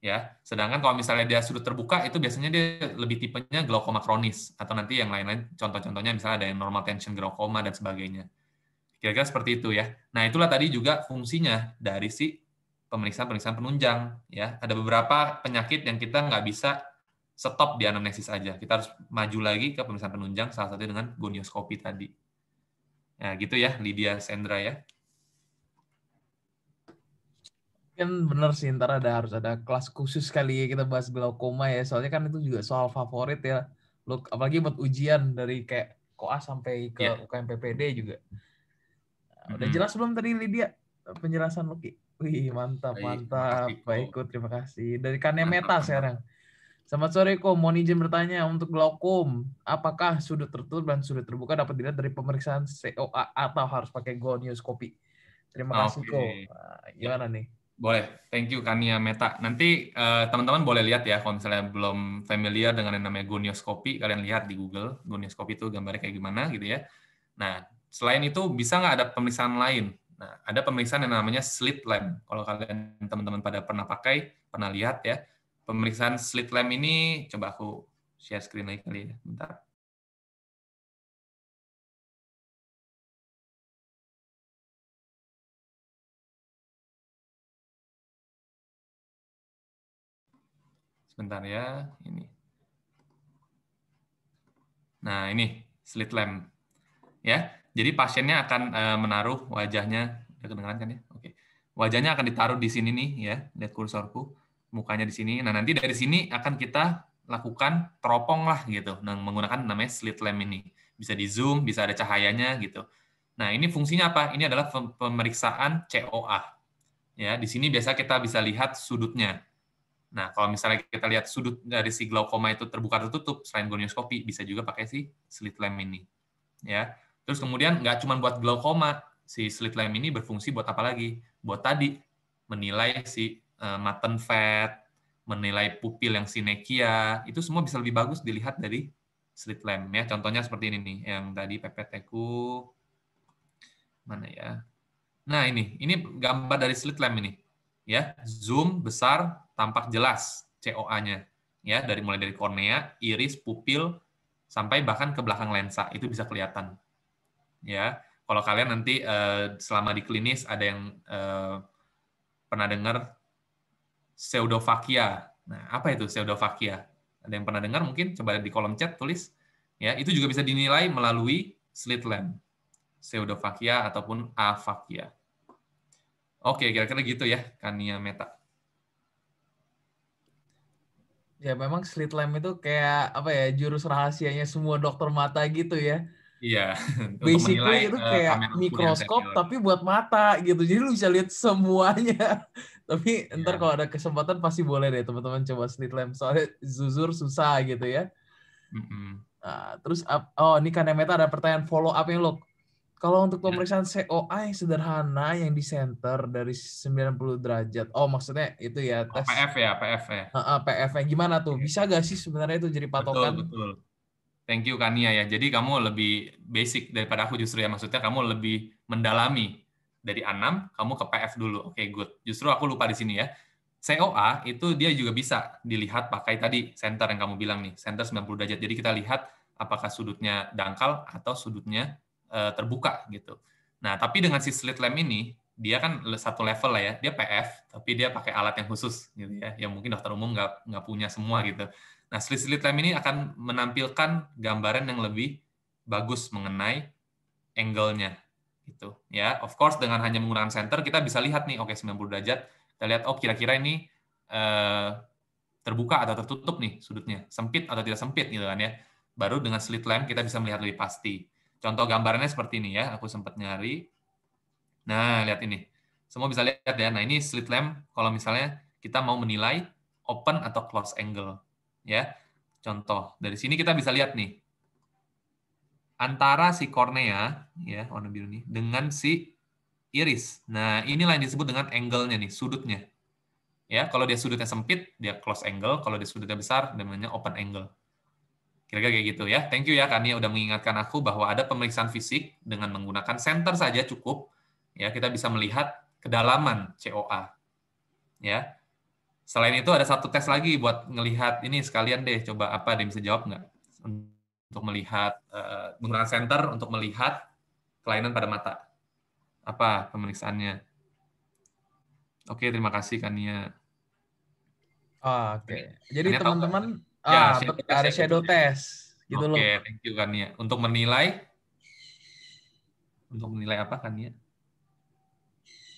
A: Ya, sedangkan kalau misalnya dia sudut terbuka itu biasanya dia lebih tipenya glaukoma kronis atau nanti yang lain-lain contoh-contohnya misalnya ada yang normal tension glaukoma dan sebagainya. Kira-kira seperti itu ya. Nah, itulah tadi juga fungsinya dari si pemeriksaan-pemeriksaan penunjang ya. Ada beberapa penyakit yang kita nggak bisa stop di anamnesis aja. Kita harus maju lagi ke pemeriksaan penunjang salah satunya dengan gonioskopi tadi. Nah, gitu ya Lydia
B: Sendra ya. Kan bener sih ntar ada harus ada kelas khusus kali ya kita bahas glaukoma ya. Soalnya kan itu juga soal favorit ya. lo apalagi buat ujian dari kayak koas sampai ke yeah. UKMPPD juga. udah -hmm. jelas belum tadi Lydia penjelasan Luki? Wih, mantap, Baik, mantap. Kasih, Baik, terima kasih. Dari Kania Meta sekarang. Selamat sore, Ko. Mohon izin bertanya untuk glaukom, apakah sudut tertutup dan sudut terbuka dapat dilihat dari pemeriksaan COA atau harus pakai gonioskopi? Terima okay. kasih, Ko. Nah, ya. Gimana nih?
A: Boleh, thank you Kania Meta. Nanti eh, teman-teman uh, teman boleh lihat ya, kalau misalnya belum familiar dengan yang namanya gonioskopi, kalian lihat di Google, gonioskopi itu gambarnya kayak gimana gitu ya. Nah, selain itu bisa nggak ada pemeriksaan lain? Nah, ada pemeriksaan yang namanya slit lamp. Kalau kalian teman-teman pada pernah pakai,
B: pernah lihat ya. Pemeriksaan slit lamp ini, coba aku share screen lagi kali ya, bentar. Sebentar ya, ini.
A: Nah, ini slit lamp. Ya, jadi pasiennya akan eh, menaruh wajahnya, udah kan ya? Oke. Wajahnya akan ditaruh di sini nih ya, lihat kursorku, mukanya di sini. Nah, nanti dari sini akan kita lakukan teropong lah gitu, dan nah, menggunakan namanya slit lamp ini. Bisa di zoom, bisa ada cahayanya gitu. Nah, ini fungsinya apa? Ini adalah pemeriksaan COA. Ya, di sini biasa kita bisa lihat sudutnya. Nah, kalau misalnya kita lihat sudut dari si glaukoma itu terbuka atau tertutup, selain gonioskopi, bisa juga pakai si slit lamp ini. Ya, Terus kemudian nggak cuma buat glaukoma, si slit lamp ini berfungsi buat apa lagi? Buat tadi menilai si uh, mutton fat, menilai pupil yang sinekia, itu semua bisa lebih bagus dilihat dari slit lamp ya. Contohnya seperti ini nih, yang tadi PPT ku mana ya? Nah ini, ini gambar dari slit lamp ini, ya zoom besar tampak jelas COA-nya ya dari mulai dari kornea, iris, pupil sampai bahkan ke belakang lensa itu bisa kelihatan ya. Kalau kalian nanti uh, selama di klinis ada yang uh, pernah dengar pseudofakia. Nah, apa itu pseudofakia? Ada yang pernah dengar mungkin coba di kolom chat tulis ya. Itu juga bisa dinilai melalui slit lamp. Pseudofakia ataupun afakia. Oke, kira-kira gitu ya Kania Meta
B: ya memang slit lamp itu kayak apa ya jurus rahasianya semua dokter mata gitu ya
A: Iya. Basically itu eh, kayak mikroskop
B: tapi buat mata gitu. Jadi lu bisa lihat semuanya. tapi yeah. ntar kalau ada kesempatan pasti boleh deh teman-teman coba slit lamp soalnya zuzur susah gitu ya. Mm -hmm. nah, terus oh ini karena meta ada pertanyaan follow up yang lo. Kalau untuk iya. pemeriksaan COI sederhana yang di center dari 90 derajat. Oh, maksudnya itu ya oh, tes. Oh, PF
A: ya, PF ya. Uh,
B: uh, PF Gimana tuh? Iya. Bisa gak sih sebenarnya itu jadi patokan? Betul,
A: betul Thank you Kania ya. Jadi kamu lebih basic daripada aku justru ya. Maksudnya kamu lebih mendalami dari enam, kamu ke PF dulu. Oke, okay, good. Justru aku lupa di sini ya. COA itu dia juga bisa dilihat pakai tadi center yang kamu bilang nih, center 90 derajat. Jadi kita lihat apakah sudutnya dangkal atau sudutnya e, terbuka gitu. Nah, tapi dengan si slit lamp ini, dia kan satu level lah ya. Dia PF, tapi dia pakai alat yang khusus gitu ya. Yang mungkin dokter umum nggak nggak punya semua gitu. Nah, slit-slit lem ini akan menampilkan gambaran yang lebih bagus mengenai angle-nya gitu ya. Of course dengan hanya menggunakan center kita bisa lihat nih oke okay, 90 derajat kita lihat oh kira-kira ini eh, terbuka atau tertutup nih sudutnya, sempit atau tidak sempit gitu kan ya. Baru dengan slit lamp kita bisa melihat lebih pasti. Contoh gambarannya seperti ini ya, aku sempat nyari. Nah, lihat ini. Semua bisa lihat ya. Nah, ini slit lamp kalau misalnya kita mau menilai open atau close angle ya. Contoh dari sini kita bisa lihat nih antara si kornea ya warna biru nih dengan si iris. Nah, inilah yang disebut dengan angle-nya nih, sudutnya. Ya, kalau dia sudutnya sempit, dia close angle, kalau dia sudutnya besar namanya open angle. Kira-kira kayak gitu ya. Thank you ya Kani udah mengingatkan aku bahwa ada pemeriksaan fisik dengan menggunakan center saja cukup ya kita bisa melihat kedalaman COA. Ya. Selain itu ada satu tes lagi buat ngelihat ini sekalian deh coba apa ada yang bisa jawab nggak untuk melihat uh, eh, menggunakan center untuk melihat kelainan pada mata. Apa pemeriksaannya? Oke, terima kasih Kania.
B: Oh, Oke. Okay. Jadi teman-teman ya ya, ada shadow test gitu okay, loh.
A: Oke, thank you Kania. Untuk menilai untuk menilai apa Kania?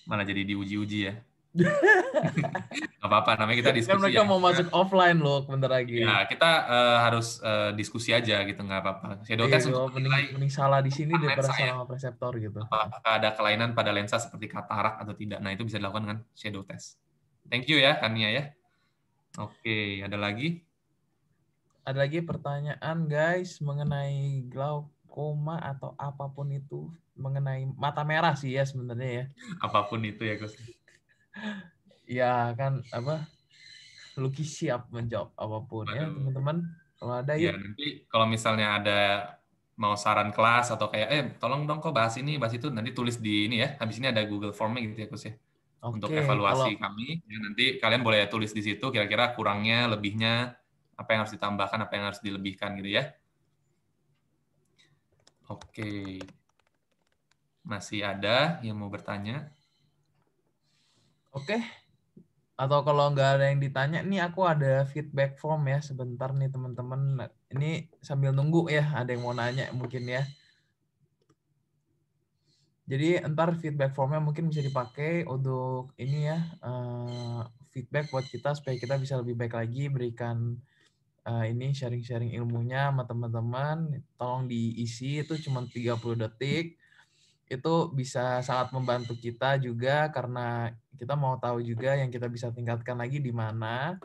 A: mana jadi diuji-uji ya. Gak apa-apa, namanya kita kan diskusi. Kan mereka ya. mau masuk
B: offline loh, bentar lagi. Ya,
A: kita uh, harus uh, diskusi aja gitu, nggak apa-apa. Shadowcast iya, iya
B: mending, mending salah di sini daripada ya. salah sama preseptor gitu.
A: Apakah ada kelainan pada lensa seperti katarak atau tidak? Nah, itu bisa dilakukan dengan shadow test. Thank you ya, Kania ya. Oke, ada lagi?
B: Ada lagi pertanyaan guys mengenai glaukoma atau apapun itu mengenai mata merah sih ya sebenarnya ya. apapun itu ya Gus ya kan apa Lucky siap menjawab apapun ya teman-teman kalau ada ya, ya nanti
A: kalau misalnya ada mau saran kelas atau kayak eh tolong dong kok bahas ini bahas itu nanti tulis di ini ya habis ini ada Google Formnya gitu ya Kus ya
B: okay, untuk evaluasi kalau...
A: kami ya, nanti kalian boleh tulis di situ kira-kira kurangnya lebihnya apa yang harus ditambahkan apa yang harus dilebihkan gitu ya oke okay. masih ada yang mau bertanya
B: Oke. Okay. Atau kalau nggak ada yang ditanya, nih aku ada feedback form ya sebentar nih teman-teman. Ini sambil nunggu ya, ada yang mau nanya mungkin ya. Jadi ntar feedback formnya mungkin bisa dipakai untuk ini ya eh, feedback buat kita supaya kita bisa lebih baik lagi berikan eh, ini sharing-sharing ilmunya sama teman-teman. Tolong diisi itu cuma 30 detik itu bisa sangat membantu kita juga karena kita mau tahu juga yang kita bisa tingkatkan lagi di mana.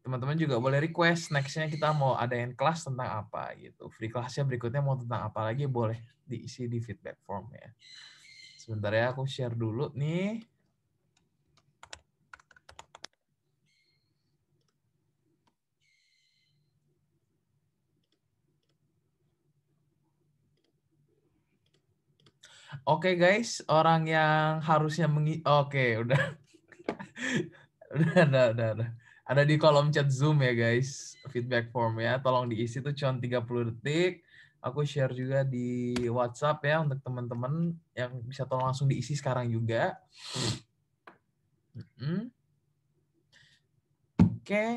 B: Teman-teman juga boleh request nextnya kita mau adain kelas tentang apa gitu. Free kelasnya berikutnya mau tentang apa lagi boleh diisi di feedback form ya. Sebentar ya aku share dulu nih. Oke okay, guys, orang yang harusnya mengi Oke, okay, udah. udah, udah, udah, udah. Ada di kolom chat Zoom ya guys, feedback form ya. Tolong diisi tuh cuma 30 detik. Aku share juga di WhatsApp ya untuk teman-teman yang bisa tolong langsung diisi sekarang juga. Hmm. Oke, okay.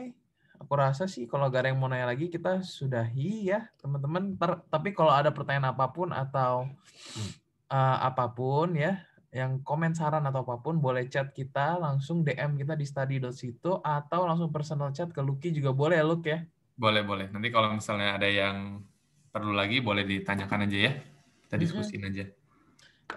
B: aku rasa sih kalau gak ada yang mau nanya lagi kita sudahi ya teman-teman. Tapi kalau ada pertanyaan apapun atau mm uh, apapun ya, yang komen saran atau apapun boleh chat kita langsung DM kita di study study.situ atau langsung personal chat ke Lucky juga boleh ya Luke ya.
A: Boleh boleh. Nanti kalau misalnya ada yang perlu lagi boleh ditanyakan aja ya. Kita diskusin mm -hmm. aja.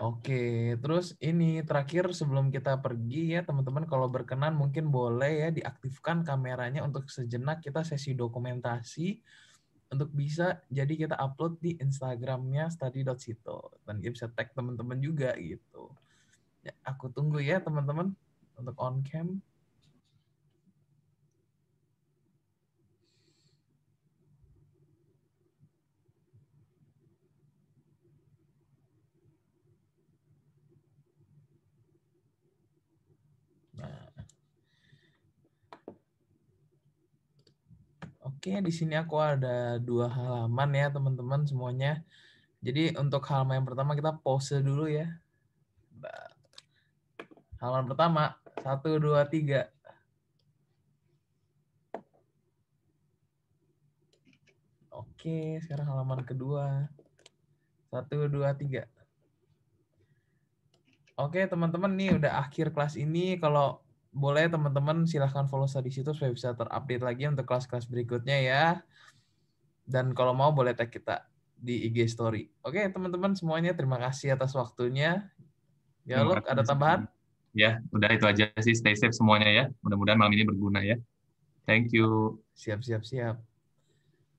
B: Oke, terus ini terakhir sebelum kita pergi ya teman-teman kalau berkenan mungkin boleh ya diaktifkan kameranya untuk sejenak kita sesi dokumentasi untuk bisa jadi kita upload di Instagramnya study.sito dan kita bisa tag teman-teman juga gitu. Ya, aku tunggu ya teman-teman untuk on cam. Oke, di sini aku ada dua halaman ya teman-teman semuanya. Jadi untuk halaman yang pertama kita pause dulu ya. Halaman pertama, satu, dua, tiga. Oke, sekarang halaman kedua. Satu, dua, tiga. Oke, teman-teman, nih udah akhir kelas ini. Kalau boleh teman-teman silahkan follow saya di situ supaya bisa terupdate lagi untuk kelas-kelas berikutnya ya. Dan kalau mau boleh tag kita di IG story. Oke, teman-teman semuanya terima kasih atas waktunya. Ya, lo ada tambahan?
A: Ya, udah itu aja sih. Stay safe semuanya ya. Mudah-mudahan malam ini berguna ya. Thank you.
B: Siap, siap, siap.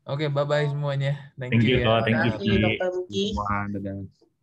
B: Oke, bye-bye semuanya. Thank, thank you, you ya. Thank you, Thank you, you. Buki. you.